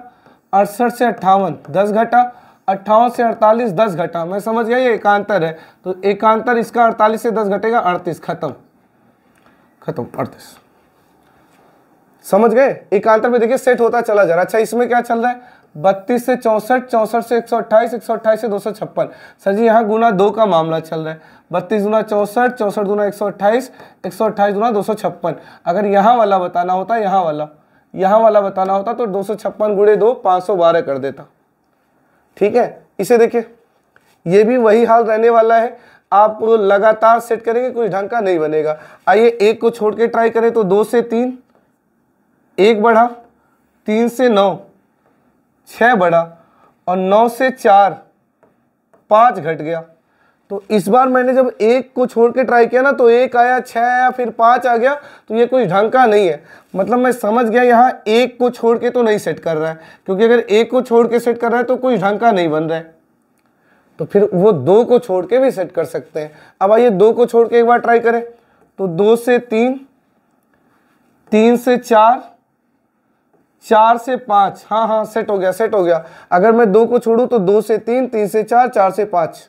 अड़सठ से अट्ठावन दस घटा अट्ठावन से अड़तालीस दस घटा मैं समझ गया ये एकांतर है तो एकांतर इसका अड़तालीस से दस घटेगा अड़तीस खत्म खत्म अड़तीस समझ गए एकांतर में देखिए सेट होता चला जा रहा अच्छा इसमें क्या चल रहा है बत्तीस से चौंसठ चौंसठ से एक सौ अट्ठाईस एक सौ अट्ठाईस से दो सौ छप्पन सर जी यहाँ गुना दो का मामला चल रहा है बत्तीस गुना चौंसठ चौंसठ गुना एक सौ अट्ठाईस एक सौ अट्ठाईस गुना दो सौ छप्पन अगर यहाँ वाला बताना होता यहाँ वाला यहाँ वाला बताना होता तो दो सौ छप्पन गुड़े दो पाँच सौ बारह कर देता ठीक है इसे देखिए ये भी वही हाल रहने वाला है आप लगातार सेट करेंगे कुछ ढंग का नहीं बनेगा आइए एक को छोड़ के ट्राई करें तो दो से तीन एक बढ़ा तीन से नौ छः बढ़ा और नौ से चार पाँच घट गया तो इस बार मैंने जब एक को छोड़ के ट्राई किया ना तो एक आया छः आया फिर पाँच आ गया तो ये कोई ढंग का नहीं है मतलब मैं समझ गया यहाँ एक को छोड़ के तो नहीं सेट कर रहा है क्योंकि अगर एक को छोड़ के सेट कर रहा है तो कोई ढंग का नहीं बन रहा है तो फिर वो दो को छोड़ के भी सेट कर सकते हैं अब आइए दो को छोड़ के एक बार ट्राई करें तो दो से तीन तीन से चार चार से पाँच हाँ हाँ सेट हो गया सेट हो गया अगर मैं दो को छोड़ू तो दो से तीन तीन से चार चार से पाँच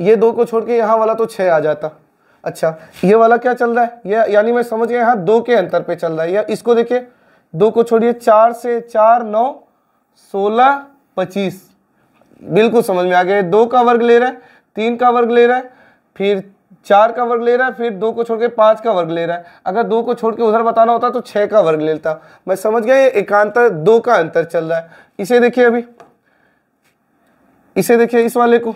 ये दो को छोड़ के यहाँ वाला तो छः आ जाता अच्छा ये वाला क्या चल रहा है ये यानी मैं समझ गया यहाँ दो के अंतर पे चल रहा है या इसको देखिए दो को छोड़िए चार से चार नौ सोलह पच्चीस बिल्कुल समझ में आ गया दो का वर्ग ले रहे हैं तीन का वर्ग ले रहे हैं फिर चार का वर्ग ले रहा है फिर दो को छोड़ के पाँच का वर्ग ले रहा है अगर दो को छोड़ के उधर बताना होता तो छः का वर्ग ले लेता मैं समझ गया ये एकांतर दो का अंतर चल रहा है इसे देखिए अभी इसे देखिए इस वाले को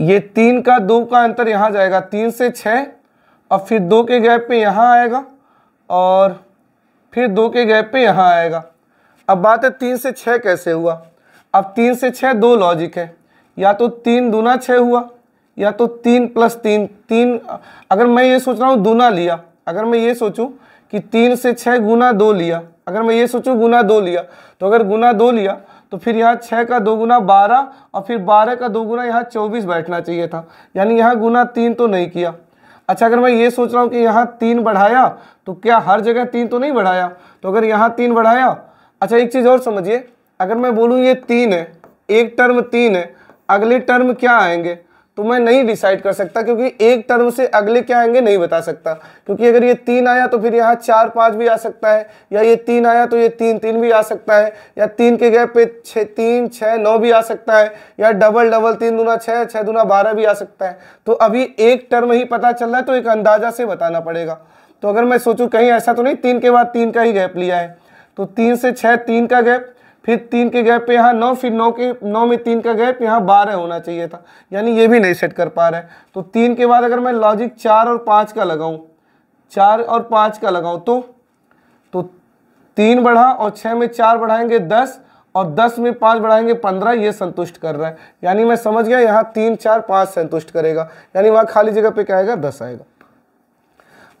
ये तीन का दो का अंतर यहाँ जाएगा तीन से छ और फिर दो के गैप पे यहाँ आएगा और फिर दो के गैप पे यहाँ आएगा अब बात है तीन से छः कैसे हुआ अब तीन से छः दो लॉजिक है या तो तीन दूना छः हुआ या तो तीन प्लस तीन तीन अगर मैं ये सोच रहा हूँ दूना लिया अगर मैं ये सोचूँ कि तीन से छः गुना दो लिया अगर मैं ये सोचूँ गुना दो लिया तो अगर गुना दो लिया तो फिर यहाँ छः का दो गुना बारह और फिर बारह का दो गुना यहाँ चौबीस बैठना चाहिए था यानी यहाँ गुना तीन तो नहीं किया अच्छा अगर मैं ये सोच रहा हूँ कि यहाँ तीन बढ़ाया तो क्या हर जगह तीन तो नहीं बढ़ाया तो अगर यहाँ तीन बढ़ाया अच्छा एक चीज़ और समझिए अगर मैं बोलूँ ये तीन है एक टर्म तीन है अगले टर्म क्या आएंगे तो मैं नहीं डिसाइड कर सकता क्योंकि एक टर्म से अगले क्या आएंगे नहीं बता सकता क्योंकि अगर ये तीन आया तो फिर यहाँ चार पाँच भी आ सकता है या ये तीन आया तो ये तीन तीन भी आ सकता है या तीन के गैप पे छः तीन छः नौ भी आ सकता है या डबल डबल तीन दूना छः छः दूना बारह भी आ सकता है तो अभी एक टर्म ही पता चल रहा है तो एक अंदाजा से बताना पड़ेगा तो अगर मैं सोचूँ कहीं ऐसा तो नहीं तीन के बाद तीन का ही गैप लिया है तो तीन से छः तीन का गैप फिर तीन के गैप पे यहाँ नौ फिर नौ के नौ में तीन का गैप यहाँ बारह होना चाहिए था यानी ये भी नहीं सेट कर पा रहे तो तीन के बाद अगर मैं लॉजिक चार और पाँच का लगाऊँ चार और पाँच का लगाऊँ तो तो तीन बढ़ा और छः में चार बढ़ाएंगे दस और दस में पाँच बढ़ाएंगे पंद्रह ये संतुष्ट कर रहा है यानी मैं समझ गया यहाँ तीन चार पाँच संतुष्ट करेगा यानी वहाँ खाली जगह पर क्या आएगा दस आएगा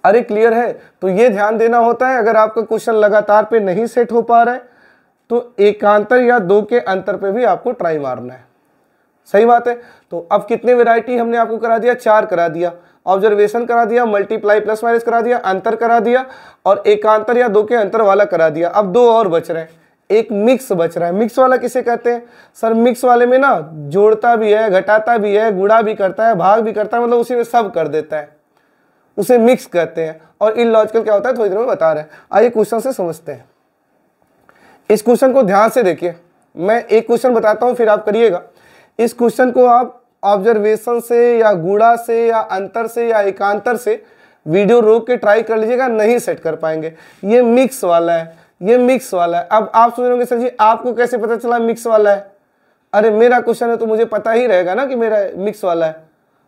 अरे क्लियर है तो ये ध्यान देना होता है अगर आपका क्वेश्चन लगातार पे नहीं सेट हो पा रहा है तो एकांतर या दो के अंतर पे भी आपको ट्राई मारना है सही बात है तो अब कितने वेराइटी हमने आपको करा दिया चार करा दिया ऑब्जर्वेशन करा दिया मल्टीप्लाई प्लस माइनस करा दिया अंतर करा दिया और एकांतर या दो के अंतर वाला करा दिया अब दो और बच रहे हैं एक मिक्स बच रहा है मिक्स वाला किसे कहते हैं सर मिक्स वाले में ना जोड़ता भी है घटाता भी है गुड़ा भी करता है भाग भी करता है मतलब उसी में सब कर देता है उसे मिक्स कहते हैं और इन लॉजिकल क्या होता है थोड़ी देर में बता रहे हैं आइए क्वेश्चन से समझते हैं इस क्वेश्चन को ध्यान से देखिए मैं एक क्वेश्चन बताता हूँ फिर आप करिएगा इस क्वेश्चन को आप ऑब्जर्वेशन से या गुड़ा से या अंतर से या एकांतर से वीडियो रोक के ट्राई कर लीजिएगा नहीं सेट कर पाएंगे ये मिक्स वाला है ये मिक्स वाला है अब आप सोच रहे होंगे सर जी आपको कैसे पता चला मिक्स वाला है अरे मेरा क्वेश्चन है तो मुझे पता ही रहेगा ना कि मेरा मिक्स वाला है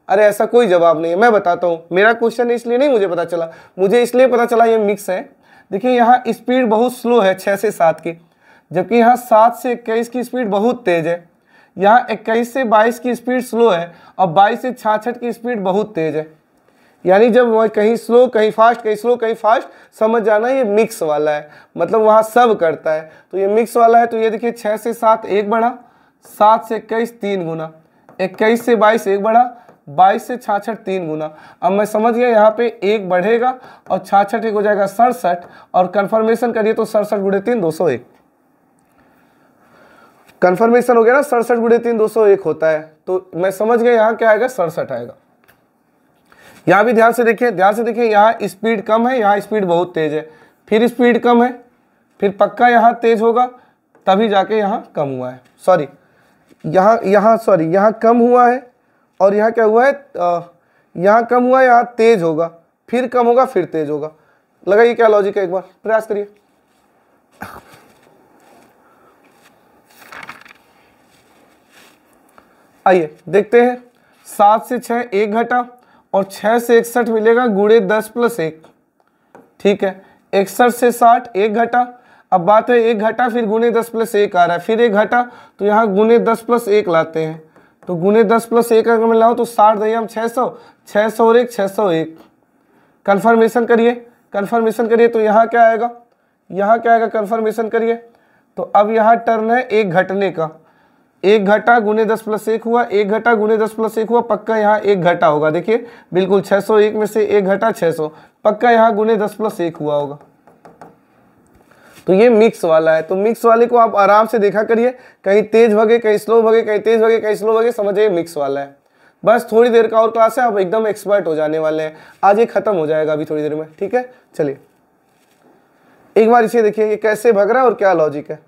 अरे ऐसा कोई जवाब नहीं है मैं बताता हूँ मेरा क्वेश्चन इसलिए नहीं मुझे पता चला मुझे इसलिए पता चला ये मिक्स है देखिए यहाँ स्पीड बहुत स्लो है छः से सात की जबकि यहाँ सात से इक्कीस की स्पीड बहुत तेज़ है यहाँ इक्कीस से बाईस की स्पीड स्लो है और बाईस से छाछठ की स्पीड बहुत तेज़ है यानी जब वह कहीं स्लो कहीं फास्ट कहीं स्लो कहीं फास्ट समझ जाना ये मिक्स वाला है मतलब वहाँ सब करता है तो ये मिक्स वाला है तो ये देखिए छः से सात एक बढ़ा सात से इक्कीस तीन गुना इक्कीस से बाईस एक बढ़ा बाईस से छाछठ तीन गुना अब मैं समझ गया यहाँ पे एक बढ़ेगा और छाछठ एक हो जाएगा सड़सठ और कन्फर्मेशन करिए तो सड़सठ गुड़े तीन दो सौ एक कन्फर्मेशन हो गया ना सड़सठ गुड़े तीन दो सौ एक होता है तो मैं समझ गया यहाँ क्या आएगा सड़सठ आएगा यहाँ भी ध्यान से देखिए ध्यान से देखिए यहाँ स्पीड कम है यहाँ स्पीड बहुत तेज है फिर स्पीड कम है फिर पक्का यहाँ तेज होगा तभी जाके यहाँ कम हुआ है सॉरी यहाँ यहाँ सॉरी यहाँ कम हुआ है और यहाँ क्या हुआ है यहाँ कम हुआ है यहाँ तेज होगा फिर कम होगा फिर तेज होगा लगाइए क्या लॉजिक है एक बार प्रयास करिए आइए देखते हैं सात से छः एक घटा और छः से इकसठ मिलेगा गुड़े दस प्लस एक ठीक है इकसठ से साठ एक घटा अब बात है एक घटा फिर गुने दस प्लस एक आ रहा है फिर एक घटा तो यहाँ गुने दस प्लस एक लाते हैं तो गुने दस प्लस एक अगर मैं लाऊँ तो साठ दही हम छः सौ छः सौ और एक छः सौ एक कन्फर्मेशन करिए कन्फर्मेशन करिए तो यहाँ क्या आएगा यहाँ क्या आएगा कन्फर्मेशन करिए तो अब यहाँ टर्न है एक घटने का एक घटा गुने दस प्लस एक हुआ एक घटा गुने दस प्लस एक हुआ पक्का यहाँ एक घटा होगा देखिए बिल्कुल 601 में से एक घटा 600 पक्का यहाँ गुने दस प्लस एक हुआ होगा तो ये मिक्स वाला है तो मिक्स वाले को आप आराम से देखा करिए कहीं तेज भगे कहीं स्लो भगे कहीं तेज भगे कहीं स्लो भगे समझिए मिक्स वाला है बस थोड़ी देर का और क्लास है आप एकदम एक्सपर्ट हो जाने वाले हैं आज ये खत्म हो जाएगा अभी थोड़ी देर में ठीक है चलिए एक बार इसे देखिए ये कैसे भग रहा है और क्या लॉजिक है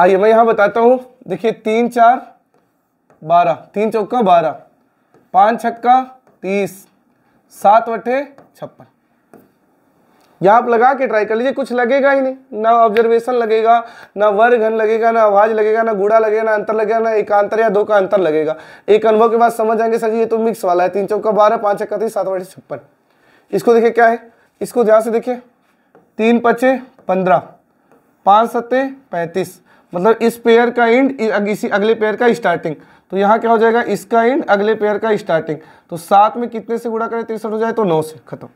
आइए मैं यहां बताता हूं देखिए तीन चार बारह तीन चौका बारह पांच छक्का तीस सात वटे छप्पन यहां आप लगा के ट्राई कर लीजिए कुछ लगेगा ही नहीं ना ऑब्जर्वेशन लगेगा ना घन लगेगा ना आवाज लगेगा ना गुड़ा लगेगा ना अंतर लगेगा ना एक अंतर या दो का अंतर लगेगा एक अनुभव के बाद समझ जाएंगे सर ये तो मिक्स वाला है तीन चौका बारह पांच छक्का तीस सात वटे छप्पन इसको देखिए क्या है इसको ध्यान से देखिए तीन पचे पंद्रह पांच सत्ते पैंतीस मतलब इस पेयर का एंड इसी अगले पेयर का स्टार्टिंग तो यहाँ क्या हो जाएगा इसका एंड अगले पेयर का स्टार्टिंग तो सात में कितने से गुड़ा करें तिरसठ हो जाए तो नौ से खत्म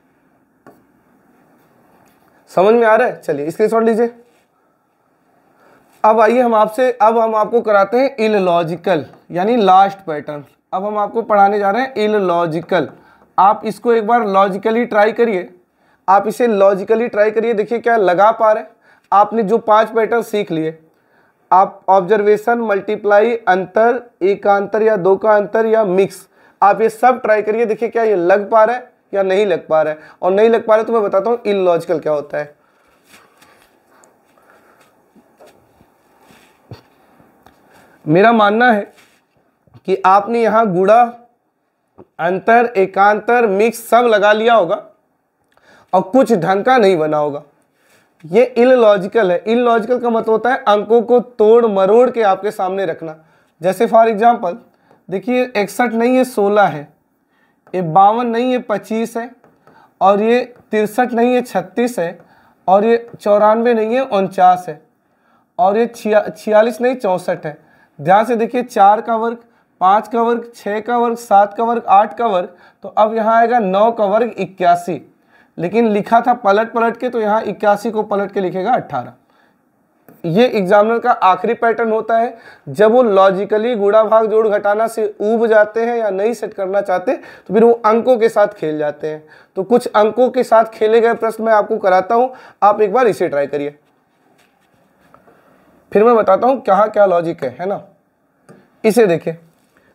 समझ में आ रहा है चलिए इसके छोड़ लीजिए अब आइए हम आपसे अब हम आपको कराते हैं इलॉजिकल यानी लास्ट पैटर्न अब हम आपको पढ़ाने जा रहे हैं इलॉजिकल आप इसको एक बार लॉजिकली ट्राई करिए आप इसे लॉजिकली ट्राई करिए देखिए क्या लगा पा रहे हैं आपने जो पांच पैटर्न सीख लिए आप ऑब्जर्वेशन मल्टीप्लाई अंतर एक अंतर या दो का अंतर या मिक्स आप ये सब ट्राई करिए देखिए क्या ये लग पा रहा है या नहीं लग पा रहा है और नहीं लग पा रहा है तो मैं बताता हूं इलॉजिकल क्या होता है मेरा मानना है कि आपने यहां गुड़ा अंतर एकांतर मिक्स सब लगा लिया होगा और कुछ ढंग का नहीं बना होगा ये इलॉजिकल है इलॉजिकल का मतलब होता है अंकों को तोड़ मरोड़ के आपके सामने रखना जैसे फॉर एग्जाम्पल देखिए इकसठ नहीं है सोलह है ये बावन नहीं है पच्चीस है और ये तिरसठ नहीं है छत्तीस है और ये चौरानवे नहीं है उनचास है और ये छिया छियालीस नहीं चौंसठ है ध्यान से देखिए चार का वर्ग पाँच का वर्ग छः का वर्ग सात का वर्ग आठ का वर्ग तो अब यहाँ आएगा नौ का वर्ग इक्यासी लेकिन लिखा था पलट पलट के तो यहाँ इक्यासी को पलट के लिखेगा अट्ठारह ये एग्जामिनर का आखिरी पैटर्न होता है जब वो लॉजिकली गुड़ा भाग जोड़ घटाना से ऊब जाते हैं या नहीं सेट करना चाहते तो फिर वो अंकों के साथ खेल जाते हैं तो कुछ अंकों के साथ खेले गए प्रश्न मैं आपको कराता हूं आप एक बार इसे ट्राई करिए फिर मैं बताता हूं क्या क्या लॉजिक है है ना इसे देखिए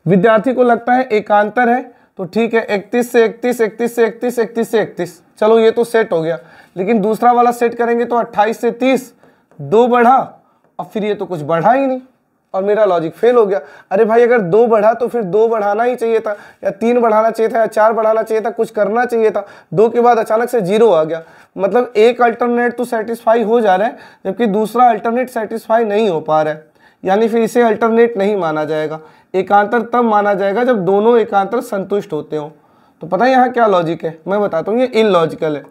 विद्यार्थी को लगता है एकांतर है तो ठीक है इकतीस से इकतीस इकतीस से इकतीस इकतीस से इकतीस चलो ये तो सेट हो गया लेकिन दूसरा वाला सेट करेंगे तो अट्ठाईस से तीस दो बढ़ा और फिर ये तो कुछ बढ़ा ही नहीं और मेरा लॉजिक फेल हो गया अरे भाई अगर दो बढ़ा तो फिर दो बढ़ाना ही चाहिए था या तीन बढ़ाना चाहिए था या चार बढ़ाना चाहिए था कुछ करना चाहिए था दो के बाद अचानक से जीरो आ गया मतलब एक अल्टरनेट तो सेटिस्फाई हो जा रहा है जबकि दूसरा अल्टरनेट सेटिस्फाई नहीं हो पा रहा है यानी फिर इसे अल्टरनेट नहीं माना जाएगा एकांतर तब माना जाएगा जब दोनों एकांतर संतुष्ट होते हो तो पता है यहाँ क्या लॉजिक है मैं बताता हूँ ये इन लॉजिकल है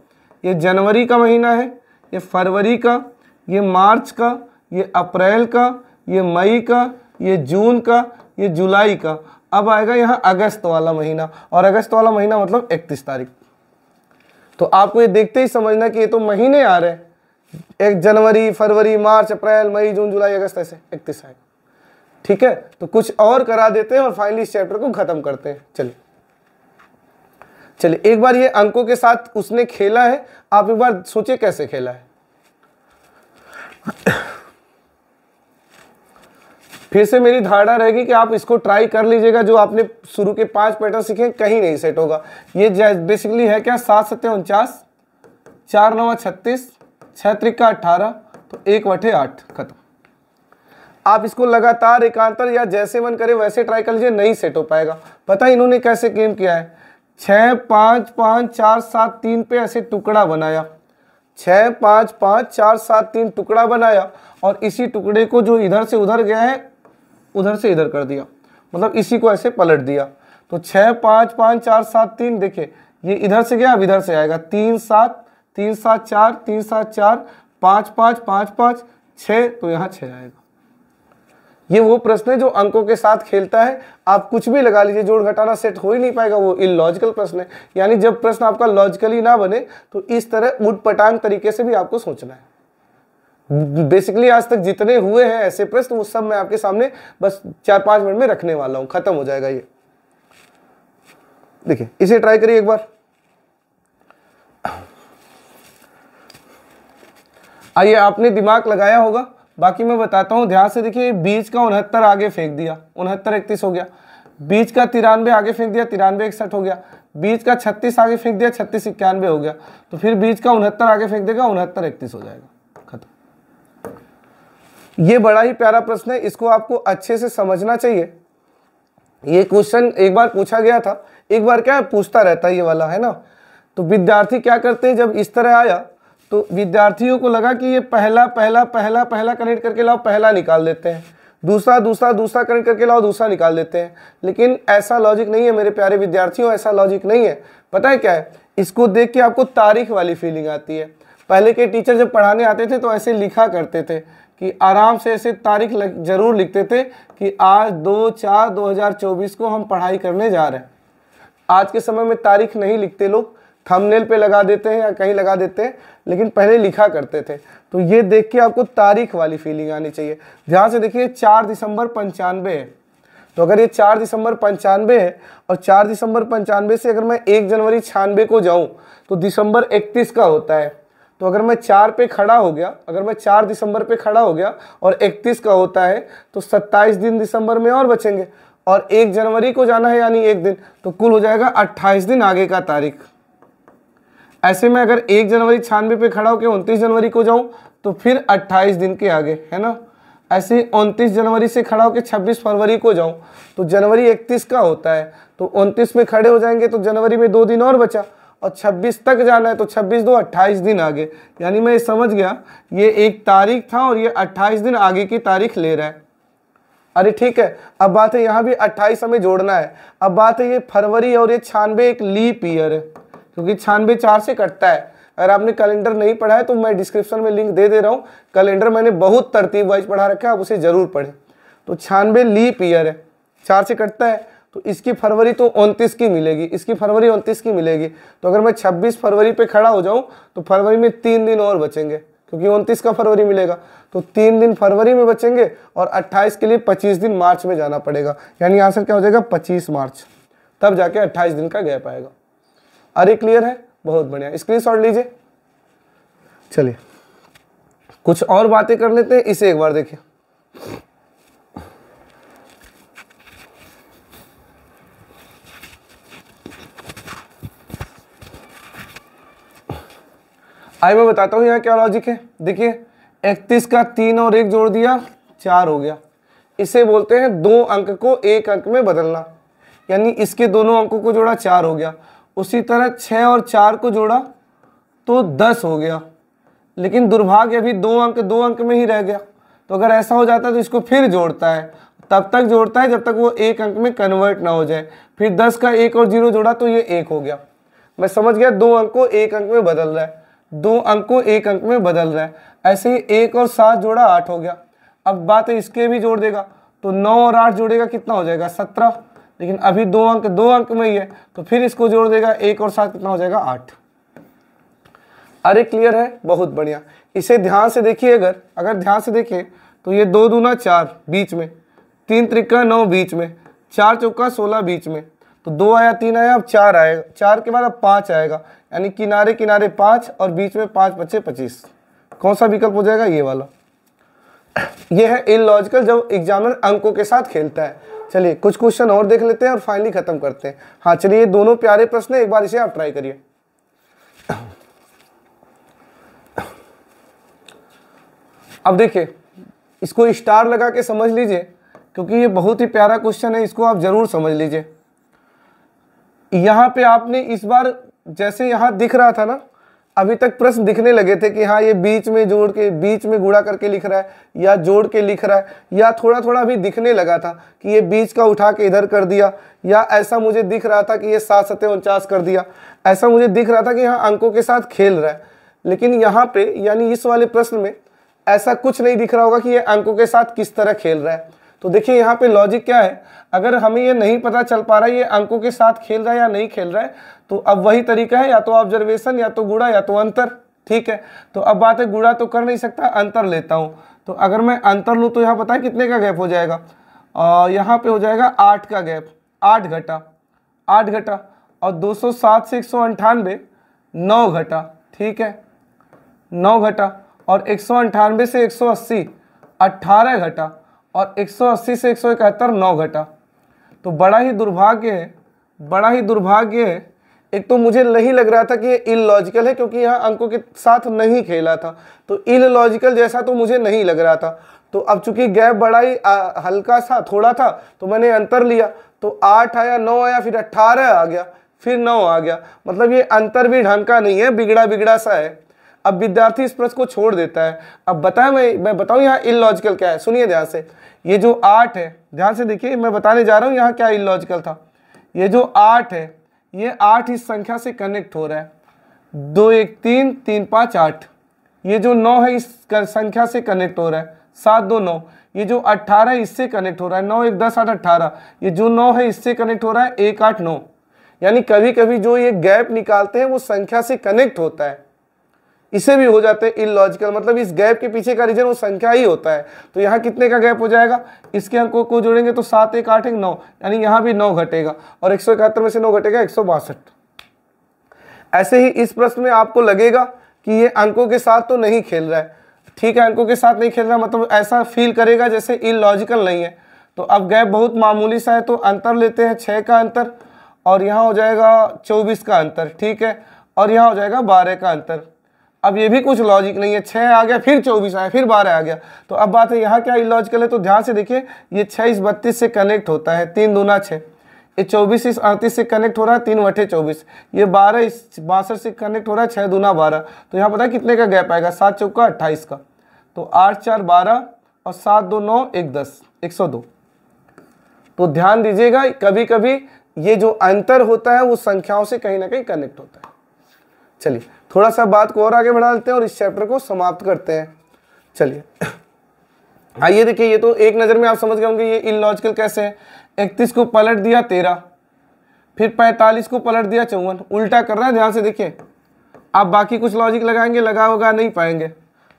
ये जनवरी का महीना है ये फरवरी का ये मार्च का ये अप्रैल का ये मई का ये जून का ये जुलाई का अब आएगा यहाँ अगस्त वाला महीना और अगस्त वाला महीना मतलब इकतीस तारीख तो आपको ये देखते ही समझना कि ये तो महीने आ रहे हैं एक जनवरी फरवरी मार्च अप्रैल मई जून जुलाई अगस्त ऐसे इकतीस आएगा ठीक है तो कुछ और करा देते हैं और फाइनली इस चैप्टर को खत्म करते हैं चलिए चलिए एक बार ये अंकों के साथ उसने खेला है आप एक बार सोचिए कैसे खेला है फिर से मेरी धारणा रहेगी कि आप इसको ट्राई कर लीजिएगा जो आपने शुरू के पांच पैटर्न सीखे कहीं नहीं सेट होगा ये बेसिकली है क्या सात सत्य उनचास चार नवा छत्तीस छह त्रिका अट्ठारह तो एक वठे आठ खत्म आप इसको लगातार एकांतर या जैसे मन करे वैसे ट्राई कर लीजिए नहीं सेट हो पाएगा पता इन्होंने कैसे गेम किया है छः पाँच पाँच चार सात तीन पे ऐसे टुकड़ा बनाया छः पाँच पाँच चार सात तीन टुकड़ा बनाया और इसी टुकड़े को जो इधर से उधर गया है उधर से इधर कर दिया मतलब इसी को ऐसे पलट दिया तो छः पाँच पाँच चार सात तीन देखिए ये इधर से गया अब इधर से आएगा तीन सात तीन सात चार तीन सात चार पाँच पाँच पाँच पाँच छः तो यहाँ छः आएगा ये वो प्रश्न है जो अंकों के साथ खेलता है आप कुछ भी लगा लीजिए जोड़ घटाना सेट हो ही नहीं पाएगा वो इलॉजिकल प्रश्न है यानी जब प्रश्न आपका लॉजिकली ना बने तो इस तरह उठ पटांग तरीके से भी आपको सोचना है बेसिकली आज तक जितने हुए हैं ऐसे प्रश्न वो सब मैं आपके सामने बस चार पांच मिनट में रखने वाला हूं खत्म हो जाएगा ये देखिए इसे ट्राई करिए एक बार आइए आपने दिमाग लगाया होगा बाकी मैं बताता हूँ ध्यान से देखिए बीच का उनहत्तर आगे फेंक दिया उनहत्तर इकतीस हो गया बीच का तिरानवे आगे फेंक दिया तिरानवे इकसठ हो गया बीच का छत्तीस आगे फेंक दिया छत्तीस इक्यानवे हो गया तो फिर बीच का उनहत्तर आगे फेंक देगा उनहत्तर इकतीस हो जाएगा खत्म ये बड़ा ही प्यारा प्रश्न है इसको आपको अच्छे से समझना चाहिए ये क्वेश्चन एक बार पूछा गया था एक बार क्या पूछता रहता है ये वाला है ना तो विद्यार्थी क्या करते हैं जब इस तरह आया तो विद्यार्थियों को लगा कि ये पहला पहला पहला पहला कनेक्ट करके लाओ पहला निकाल देते हैं दूसरा दूसरा दूसरा कनेक्ट करके लाओ दूसरा निकाल देते हैं लेकिन ऐसा लॉजिक नहीं है मेरे प्यारे विद्यार्थियों ऐसा लॉजिक नहीं है पता है क्या है इसको देख के आपको तारीख वाली फीलिंग आती है पहले के टीचर जब पढ़ाने आते थे तो ऐसे लिखा करते थे कि आराम से ऐसे तारीख जरूर लिखते थे कि आज दो चार दो को हम पढ़ाई करने जा रहे हैं आज के समय में तारीख नहीं लिखते लोग थंबनेल पे लगा देते हैं या कहीं लगा देते हैं लेकिन पहले लिखा करते थे तो ये देख के आपको तारीख वाली फीलिंग आनी चाहिए ध्यान से देखिए चार दिसंबर पंचानवे है तो अगर ये चार दिसंबर पंचानवे है और चार दिसंबर पंचानवे से अगर मैं एक जनवरी छियानवे को जाऊँ तो दिसंबर इकतीस का होता है तो अगर मैं चार पे खड़ा हो गया अगर मैं चार दिसंबर पे खड़ा हो गया और इकतीस का होता है तो सत्ताईस दिन दिसंबर में और बचेंगे और एक जनवरी को जाना है यानी एक दिन तो कुल हो जाएगा अट्ठाईस दिन आगे का तारीख ऐसे में अगर एक जनवरी छानबे पे खड़ा होकर उनतीस जनवरी को जाऊं तो फिर अट्ठाईस दिन के आगे है ना ऐसे उनतीस जनवरी से खड़ा होकर छब्बीस फरवरी को जाऊं तो जनवरी इकतीस का होता है तो उनतीस में खड़े हो जाएंगे तो जनवरी में दो दिन और बचा और 26 तक जाना है तो 26 दो 28 दिन आगे यानी मैं समझ गया ये एक तारीख था और ये 28 दिन आगे की तारीख ले रहा है अरे ठीक है अब बात है यहाँ भी 28 हमें जोड़ना है अब बात है ये फरवरी और ये छानबे एक लीप ईयर है क्योंकि छानबे चार से कटता है अगर आपने कैलेंडर नहीं पढ़ा है तो मैं डिस्क्रिप्शन में लिंक दे दे रहा हूँ कैलेंडर मैंने बहुत तरतीब वाइज पढ़ा रखा है आप उसे ज़रूर पढ़ें तो छानबे लीप ईयर है चार से कटता है तो इसकी फरवरी तो उनतीस की मिलेगी इसकी फरवरी उनतीस की मिलेगी तो अगर मैं छब्बीस फरवरी पे खड़ा हो जाऊँ तो फरवरी में तीन दिन और बचेंगे क्योंकि उनतीस का फरवरी मिलेगा तो तीन दिन फरवरी में बचेंगे और अट्ठाईस के लिए पच्चीस दिन मार्च में जाना पड़ेगा यानी आंसर क्या हो जाएगा पच्चीस मार्च तब जाके अट्ठाईस दिन का गैप आएगा अरे क्लियर है बहुत बढ़िया स्क्रीन लीजिए चलिए कुछ और बातें कर लेते हैं इसे एक बार देखिए आई मैं बताता हूं यहां क्या लॉजिक है देखिए इकतीस का तीन और एक जोड़ दिया चार हो गया इसे बोलते हैं दो अंक को एक अंक में बदलना यानी इसके दोनों अंकों को जोड़ा चार हो गया उसी तरह छः और चार को जोड़ा तो दस हो गया लेकिन दुर्भाग्य अभी दो अंक दो अंक में ही रह गया तो अगर ऐसा हो जाता है तो इसको फिर जोड़ता है तब तक जोड़ता है जब तक वो एक अंक में कन्वर्ट ना हो जाए फिर दस का एक और जीरो जोड़ा तो ये एक हो गया मैं समझ गया दो अंक को एक अंक में बदल रहा है दो अंक को एक अंक में बदल रहा है ऐसे ही एक और सात जोड़ा आठ हो गया अब बात इसके भी जोड़ देगा तो नौ और आठ जोड़ेगा कितना हो जाएगा सत्रह लेकिन अभी दो अंक दो अंक में ही है तो फिर इसको जोड़ देगा एक और सात कितना हो जाएगा आठ अरे क्लियर है बहुत बढ़िया इसे ध्यान से देखिए अगर अगर ध्यान से देखें तो ये दो दूना चार बीच में तीन त्रिका नौ बीच में चार चौका सोलह बीच में तो दो आया तीन आया अब चार आएगा चार के बाद अब पाँच आएगा यानी किनारे किनारे पाँच और बीच में पाँच पच्चे पच्चीस कौन सा विकल्प हो जाएगा ये वाला यह है इलॉजिकल जब एग्जामिनर अंकों के साथ खेलता है चलिए कुछ क्वेश्चन और देख लेते हैं और फाइनली खत्म करते हैं हाँ चलिए ये दोनों प्यारे प्रश्न एक बार इसे आप ट्राई करिए अब देखिए इसको स्टार लगा के समझ लीजिए क्योंकि ये बहुत ही प्यारा क्वेश्चन है इसको आप जरूर समझ लीजिए यहाँ पे आपने इस बार जैसे यहाँ दिख रहा था ना अभी तक प्रश्न दिखने लगे थे कि हाँ ये बीच में जोड़ के बीच में गुड़ा करके लिख रहा है या जोड़ के लिख रहा है या थोड़ा थोड़ा अभी दिखने लगा था कि ये बीच का उठा के इधर कर दिया या ऐसा मुझे दिख रहा था कि ये सात सत्य उनचास कर दिया ऐसा मुझे दिख रहा था कि हाँ अंकों के साथ खेल रहा है लेकिन यहाँ पे यानी इस वाले प्रश्न में ऐसा कुछ नहीं दिख रहा होगा कि ये अंकों के साथ किस तरह खेल रहा है तो देखिए यहाँ पे लॉजिक क्या है अगर हमें ये नहीं पता चल पा रहा है ये अंकों के साथ खेल रहा है या नहीं खेल रहा है तो अब वही तरीका है या तो ऑब्जर्वेशन या तो गुड़ा या तो अंतर ठीक है तो अब बात है गुड़ा तो कर नहीं सकता अंतर लेता हूँ तो अगर मैं अंतर लूँ तो यहाँ बताएं कितने का गैप हो जाएगा आ, यहाँ पर हो जाएगा आठ का गैप आठ घटा आठ घटा और दो से एक सौ अंठानवे नौ घटा ठीक है नौ घटा और एक सौ अंठानवे से एक सौ अस्सी अट्ठारह घटा और 180 से एक सौ इकहत्तर नौ घटा तो बड़ा ही दुर्भाग्य है बड़ा ही दुर्भाग्य है एक तो मुझे नहीं लग रहा था कि ये इलॉजिकल है क्योंकि यहाँ अंकों के साथ नहीं खेला था तो इलॉजिकल जैसा तो मुझे नहीं लग रहा था तो अब चूंकि गैप बड़ा ही आ, हल्का सा थोड़ा था तो मैंने अंतर लिया तो आठ आया नौ आया फिर अट्ठारह आ गया फिर नौ आ गया मतलब ये अंतर भी ढंग का नहीं है बिगड़ा बिगड़ा सा है अब विद्यार्थी इस प्रश्न को छोड़ देता है अब बताएं मैं मैं बताऊं यहाँ इलॉजिकल क्या है सुनिए ध्यान से ये जो आठ है ध्यान से देखिए मैं बताने जा रहा हूँ यहाँ क्या इलॉजिकल था ये जो आठ है ये आठ इस संख्या से कनेक्ट हो रहा है दो एक तीन तीन पाँच आठ ये जो नौ है इस संख्या से कनेक्ट हो रहा है सात दो नौ ये जो अट्ठारह इससे कनेक्ट हो रहा है नौ एक दस आठ अट्ठारह ये जो नौ है इससे कनेक्ट हो रहा है एक आठ नौ यानी कभी कभी जो ये गैप निकालते हैं वो संख्या से कनेक्ट होता है इसे भी हो जाते हैं इलॉजिकल मतलब इस गैप के पीछे का रीजन वो संख्या ही होता है तो यहाँ कितने का गैप हो जाएगा इसके अंकों को जोड़ेंगे तो सात एक आठ एक नौ यानी यहाँ भी नौ घटेगा और एक में से नौ घटेगा एक ऐसे ही इस प्रश्न में आपको लगेगा कि ये अंकों के साथ तो नहीं खेल रहा है ठीक है अंकों के साथ नहीं खेल रहा मतलब ऐसा फील करेगा जैसे इलॉजिकल नहीं है तो अब गैप बहुत मामूली सा है तो अंतर लेते हैं छः का अंतर और यहाँ हो जाएगा चौबीस का अंतर ठीक है और यहाँ हो जाएगा बारह का अंतर अब ये भी कुछ लॉजिक नहीं है छः आ गया फिर चौबीस आया फिर बारह आ गया तो अब बात है यहाँ क्या इलॉजिकल है तो ध्यान से देखिए ये छः इस बत्तीस से कनेक्ट होता है तीन दूना छः ये चौबीस इस अड़तीस से कनेक्ट हो रहा है तीन वठे चौबीस ये बारह इस बासठ से कनेक्ट हो रहा है छः दूना बारह तो यहाँ पता है कितने का गैप आएगा सात चौका अट्ठाईस का तो आठ चार बारह और सात दो नौ एक दस एक सौ दो तो ध्यान दीजिएगा कभी कभी ये जो अंतर होता है वो संख्याओं से कहीं ना कहीं कनेक्ट होता है चलिए थोड़ा सा बात को और आगे बढ़ा लेते हैं और इस चैप्टर को समाप्त करते हैं चलिए आइए देखिए ये तो एक नज़र में आप समझ गए होंगे ये इलॉजिकल कैसे है इकतीस को पलट दिया तेरह फिर पैंतालीस को पलट दिया चौवन उल्टा कर रहा है ध्यान से देखिए आप बाकी कुछ लॉजिक लगाएंगे लगा होगा नहीं पाएंगे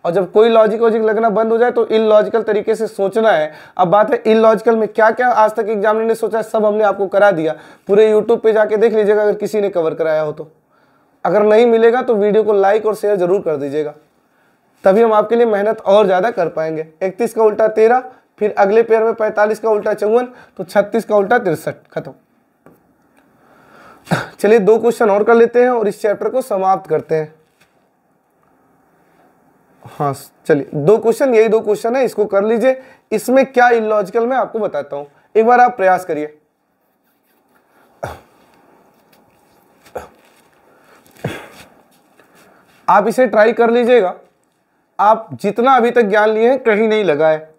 और जब कोई लॉजिक वॉजिक लगना बंद हो जाए तो इन लॉजिकल तरीके से सोचना है अब बात है इन लॉजिकल में क्या क्या आज तक एग्जामिनर ने सोचा है सब हमने आपको करा दिया पूरे यूट्यूब पे जाके देख लीजिएगा अगर किसी ने कवर कराया हो तो अगर नहीं मिलेगा तो वीडियो को लाइक और शेयर जरूर कर दीजिएगा तभी हम आपके लिए मेहनत और ज़्यादा कर पाएंगे इकतीस का उल्टा तेरह फिर अगले पेयर में पैंतालीस का उल्टा चौवन तो छत्तीस का उल्टा तिरसठ खत्म चलिए दो क्वेश्चन और कर लेते हैं और इस चैप्टर को समाप्त करते हैं हाँ चलिए दो क्वेश्चन यही दो क्वेश्चन है इसको कर लीजिए इसमें क्या इलॉजिकल मैं आपको बताता हूँ एक बार आप प्रयास करिए आप इसे ट्राई कर लीजिएगा आप जितना अभी तक ज्ञान लिए हैं कहीं नहीं लगा है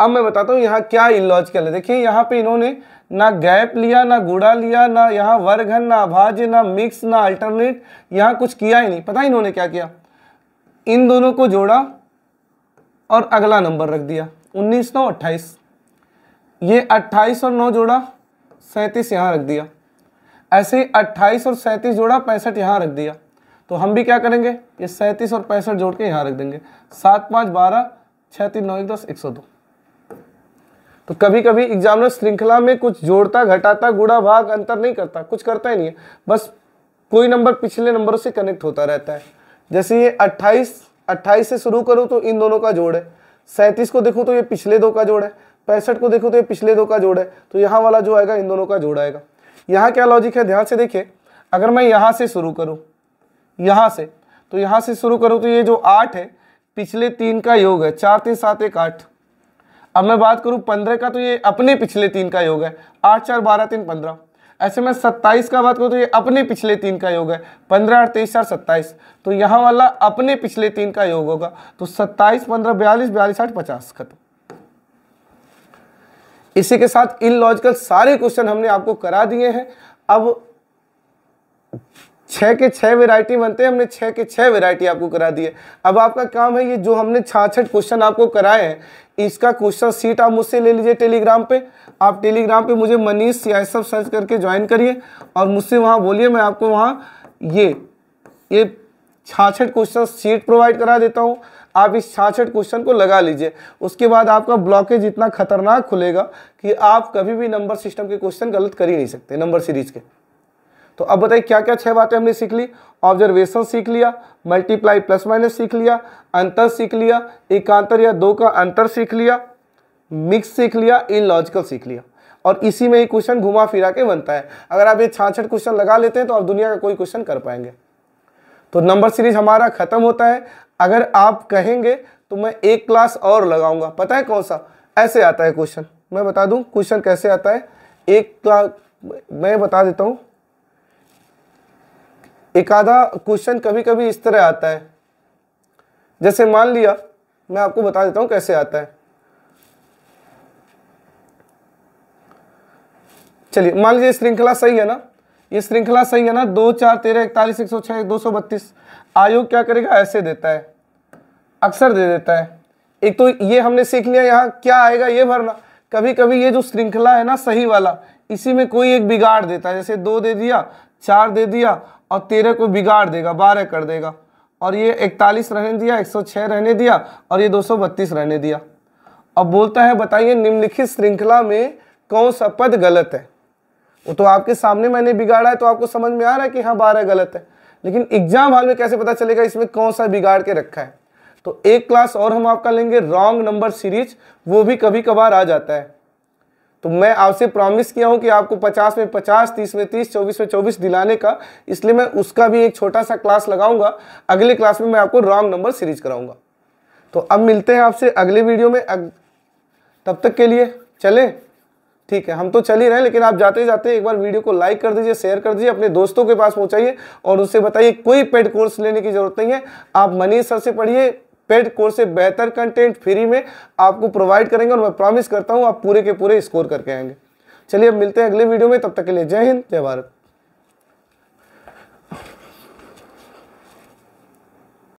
अब मैं बताता हूँ यहाँ क्या इलॉजिकल है देखिए यहाँ पे इन्होंने ना गैप लिया ना गुड़ा लिया ना यहाँ वर्घन ना अभाज्य ना मिक्स ना अल्टरनेट यहाँ कुछ किया ही नहीं पता इन्होंने क्या किया इन दोनों को जोड़ा और अगला नंबर रख दिया उन्नीस नौ अट्ठाईस ये अट्ठाईस और नौ जोड़ा सैंतीस यहाँ रख दिया ऐसे ही अट्ठाईस और सैंतीस जोड़ा पैंसठ यहाँ रख दिया तो हम भी क्या करेंगे ये सैंतीस और पैंसठ जोड़ के यहाँ रख देंगे सात पाँच बारह छः तीन नौ एक दस एक सौ दो तो कभी कभी एग्जामिनर श्रृंखला में कुछ जोड़ता घटाता गुड़ा भाग अंतर नहीं करता कुछ करता ही नहीं है बस कोई नंबर पिछले नंबरों से कनेक्ट होता रहता है जैसे ये अट्ठाईस अट्ठाईस से शुरू करूँ तो इन दोनों का जोड़ है सैंतीस को देखूँ तो ये पिछले दो का जोड़ है पैंसठ को देखो तो ये पिछले दो का जोड़ है तो यहाँ वाला जो आएगा इन दोनों का जोड़ आएगा यहाँ क्या लॉजिक है ध्यान से देखिए अगर मैं यहाँ से शुरू करूँ यहाँ से तो यहाँ से शुरू करूँ तो ये जो आठ है पिछले तीन का योग है चार तीन सात एक आठ अब मैं बात करूँ पंद्रह का तो ये अपने पिछले तीन का योग है आठ चार बारह तीन पंद्रह ऐसे में सत्ताईस का बात करूँ तो ये अपने पिछले तीन का योग है पंद्रह आठ तेईस चार सत्ताईस तो यहाँ वाला अपने पिछले तीन का योग होगा तो सत्ताईस पंद्रह बयालीस बयालीस आठ पचास खत्म इसी के साथ इन लॉजिकल सारे क्वेश्चन हमने आपको करा दिए हैं अब छः के छः वेरायटी बनते हैं हमने छः के छः वेरायटी आपको करा दी है अब आपका काम है ये जो हमने छाछठ क्वेश्चन आपको कराए हैं इसका क्वेश्चन सीट आप मुझसे ले लीजिए टेलीग्राम पे आप टेलीग्राम पे मुझे मनीष या सब सर्च करके ज्वाइन करिए और मुझसे वहाँ बोलिए मैं आपको वहाँ ये ये छाछठ क्वेश्चन सीट प्रोवाइड करा देता हूँ आप इस छाछठ क्वेश्चन को लगा लीजिए उसके बाद आपका ब्लॉकेज इतना खतरनाक खुलेगा कि आप कभी भी नंबर सिस्टम के क्वेश्चन गलत कर ही नहीं सकते नंबर सीरीज के तो अब बताइए क्या क्या छह बातें हमने सीख ली ऑब्जर्वेशन सीख लिया मल्टीप्लाई प्लस माइनस सीख लिया अंतर सीख लिया एकांतर या दो का अंतर सीख लिया मिक्स सीख लिया इन लॉजिकल सीख लिया और इसी में ही क्वेश्चन घुमा फिरा के बनता है अगर आप ये छाछठ क्वेश्चन लगा लेते हैं तो आप दुनिया का कोई क्वेश्चन कर पाएंगे तो नंबर सीरीज हमारा खत्म होता है अगर आप कहेंगे तो मैं एक क्लास और लगाऊंगा पता है कौन सा ऐसे आता है क्वेश्चन मैं बता दूं क्वेश्चन कैसे आता है एक क्लास मैं बता देता हूँ एक आधा क्वेश्चन कभी कभी इस तरह आता है जैसे मान लिया मैं आपको बता देता हूं कैसे आता है चलिए मान लीजिए श्रृंखला सही है ना ये श्रृंखला सही है ना दो चार तेरह इकतालीस एक सौ छह दो सौ बत्तीस आयोग क्या करेगा ऐसे देता है अक्सर दे देता है एक तो ये हमने सीख लिया यहाँ क्या आएगा ये भरना कभी कभी ये जो श्रृंखला है ना सही वाला इसी में कोई एक बिगाड़ देता है जैसे दो दे दिया चार दे दिया और तेरह को बिगाड़ देगा बारह कर देगा और ये इकतालीस रहने दिया एक सौ छः रहने दिया और ये दो सौ बत्तीस रहने दिया अब बोलता है बताइए निम्नलिखित श्रृंखला में कौन सा पद गलत है वो तो आपके सामने मैंने बिगाड़ा है तो आपको समझ में आ रहा है कि हाँ बारह गलत है लेकिन एग्जाम हाल में कैसे पता चलेगा इसमें कौन सा बिगाड़ के रखा है तो एक क्लास और हम आपका लेंगे रॉन्ग नंबर सीरीज वो भी कभी कभार आ जाता है तो मैं आपसे प्रॉमिस किया हूं कि आपको 50 में 50, 30 में 30, 24 में 24 दिलाने का इसलिए मैं उसका भी एक छोटा सा क्लास लगाऊंगा अगले क्लास में मैं आपको रॉन्ग नंबर सीरीज कराऊंगा तो अब मिलते हैं आपसे अगले वीडियो में अग... तब तक के लिए चलें ठीक है हम तो चल ही रहे हैं लेकिन आप जाते जाते एक बार वीडियो को लाइक कर दीजिए शेयर कर दीजिए अपने दोस्तों के पास पहुँचाइए और उससे बताइए कोई पेड कोर्स लेने की जरूरत नहीं है आप मनीष सर से पढ़िए पेड कोर्स से बेहतर कंटेंट फ्री में आपको प्रोवाइड करेंगे और मैं प्रॉमिस करता हूँ आप पूरे के पूरे स्कोर करके आएंगे चलिए अब मिलते हैं अगले वीडियो में तब तक के लिए जय हिंद जय भारत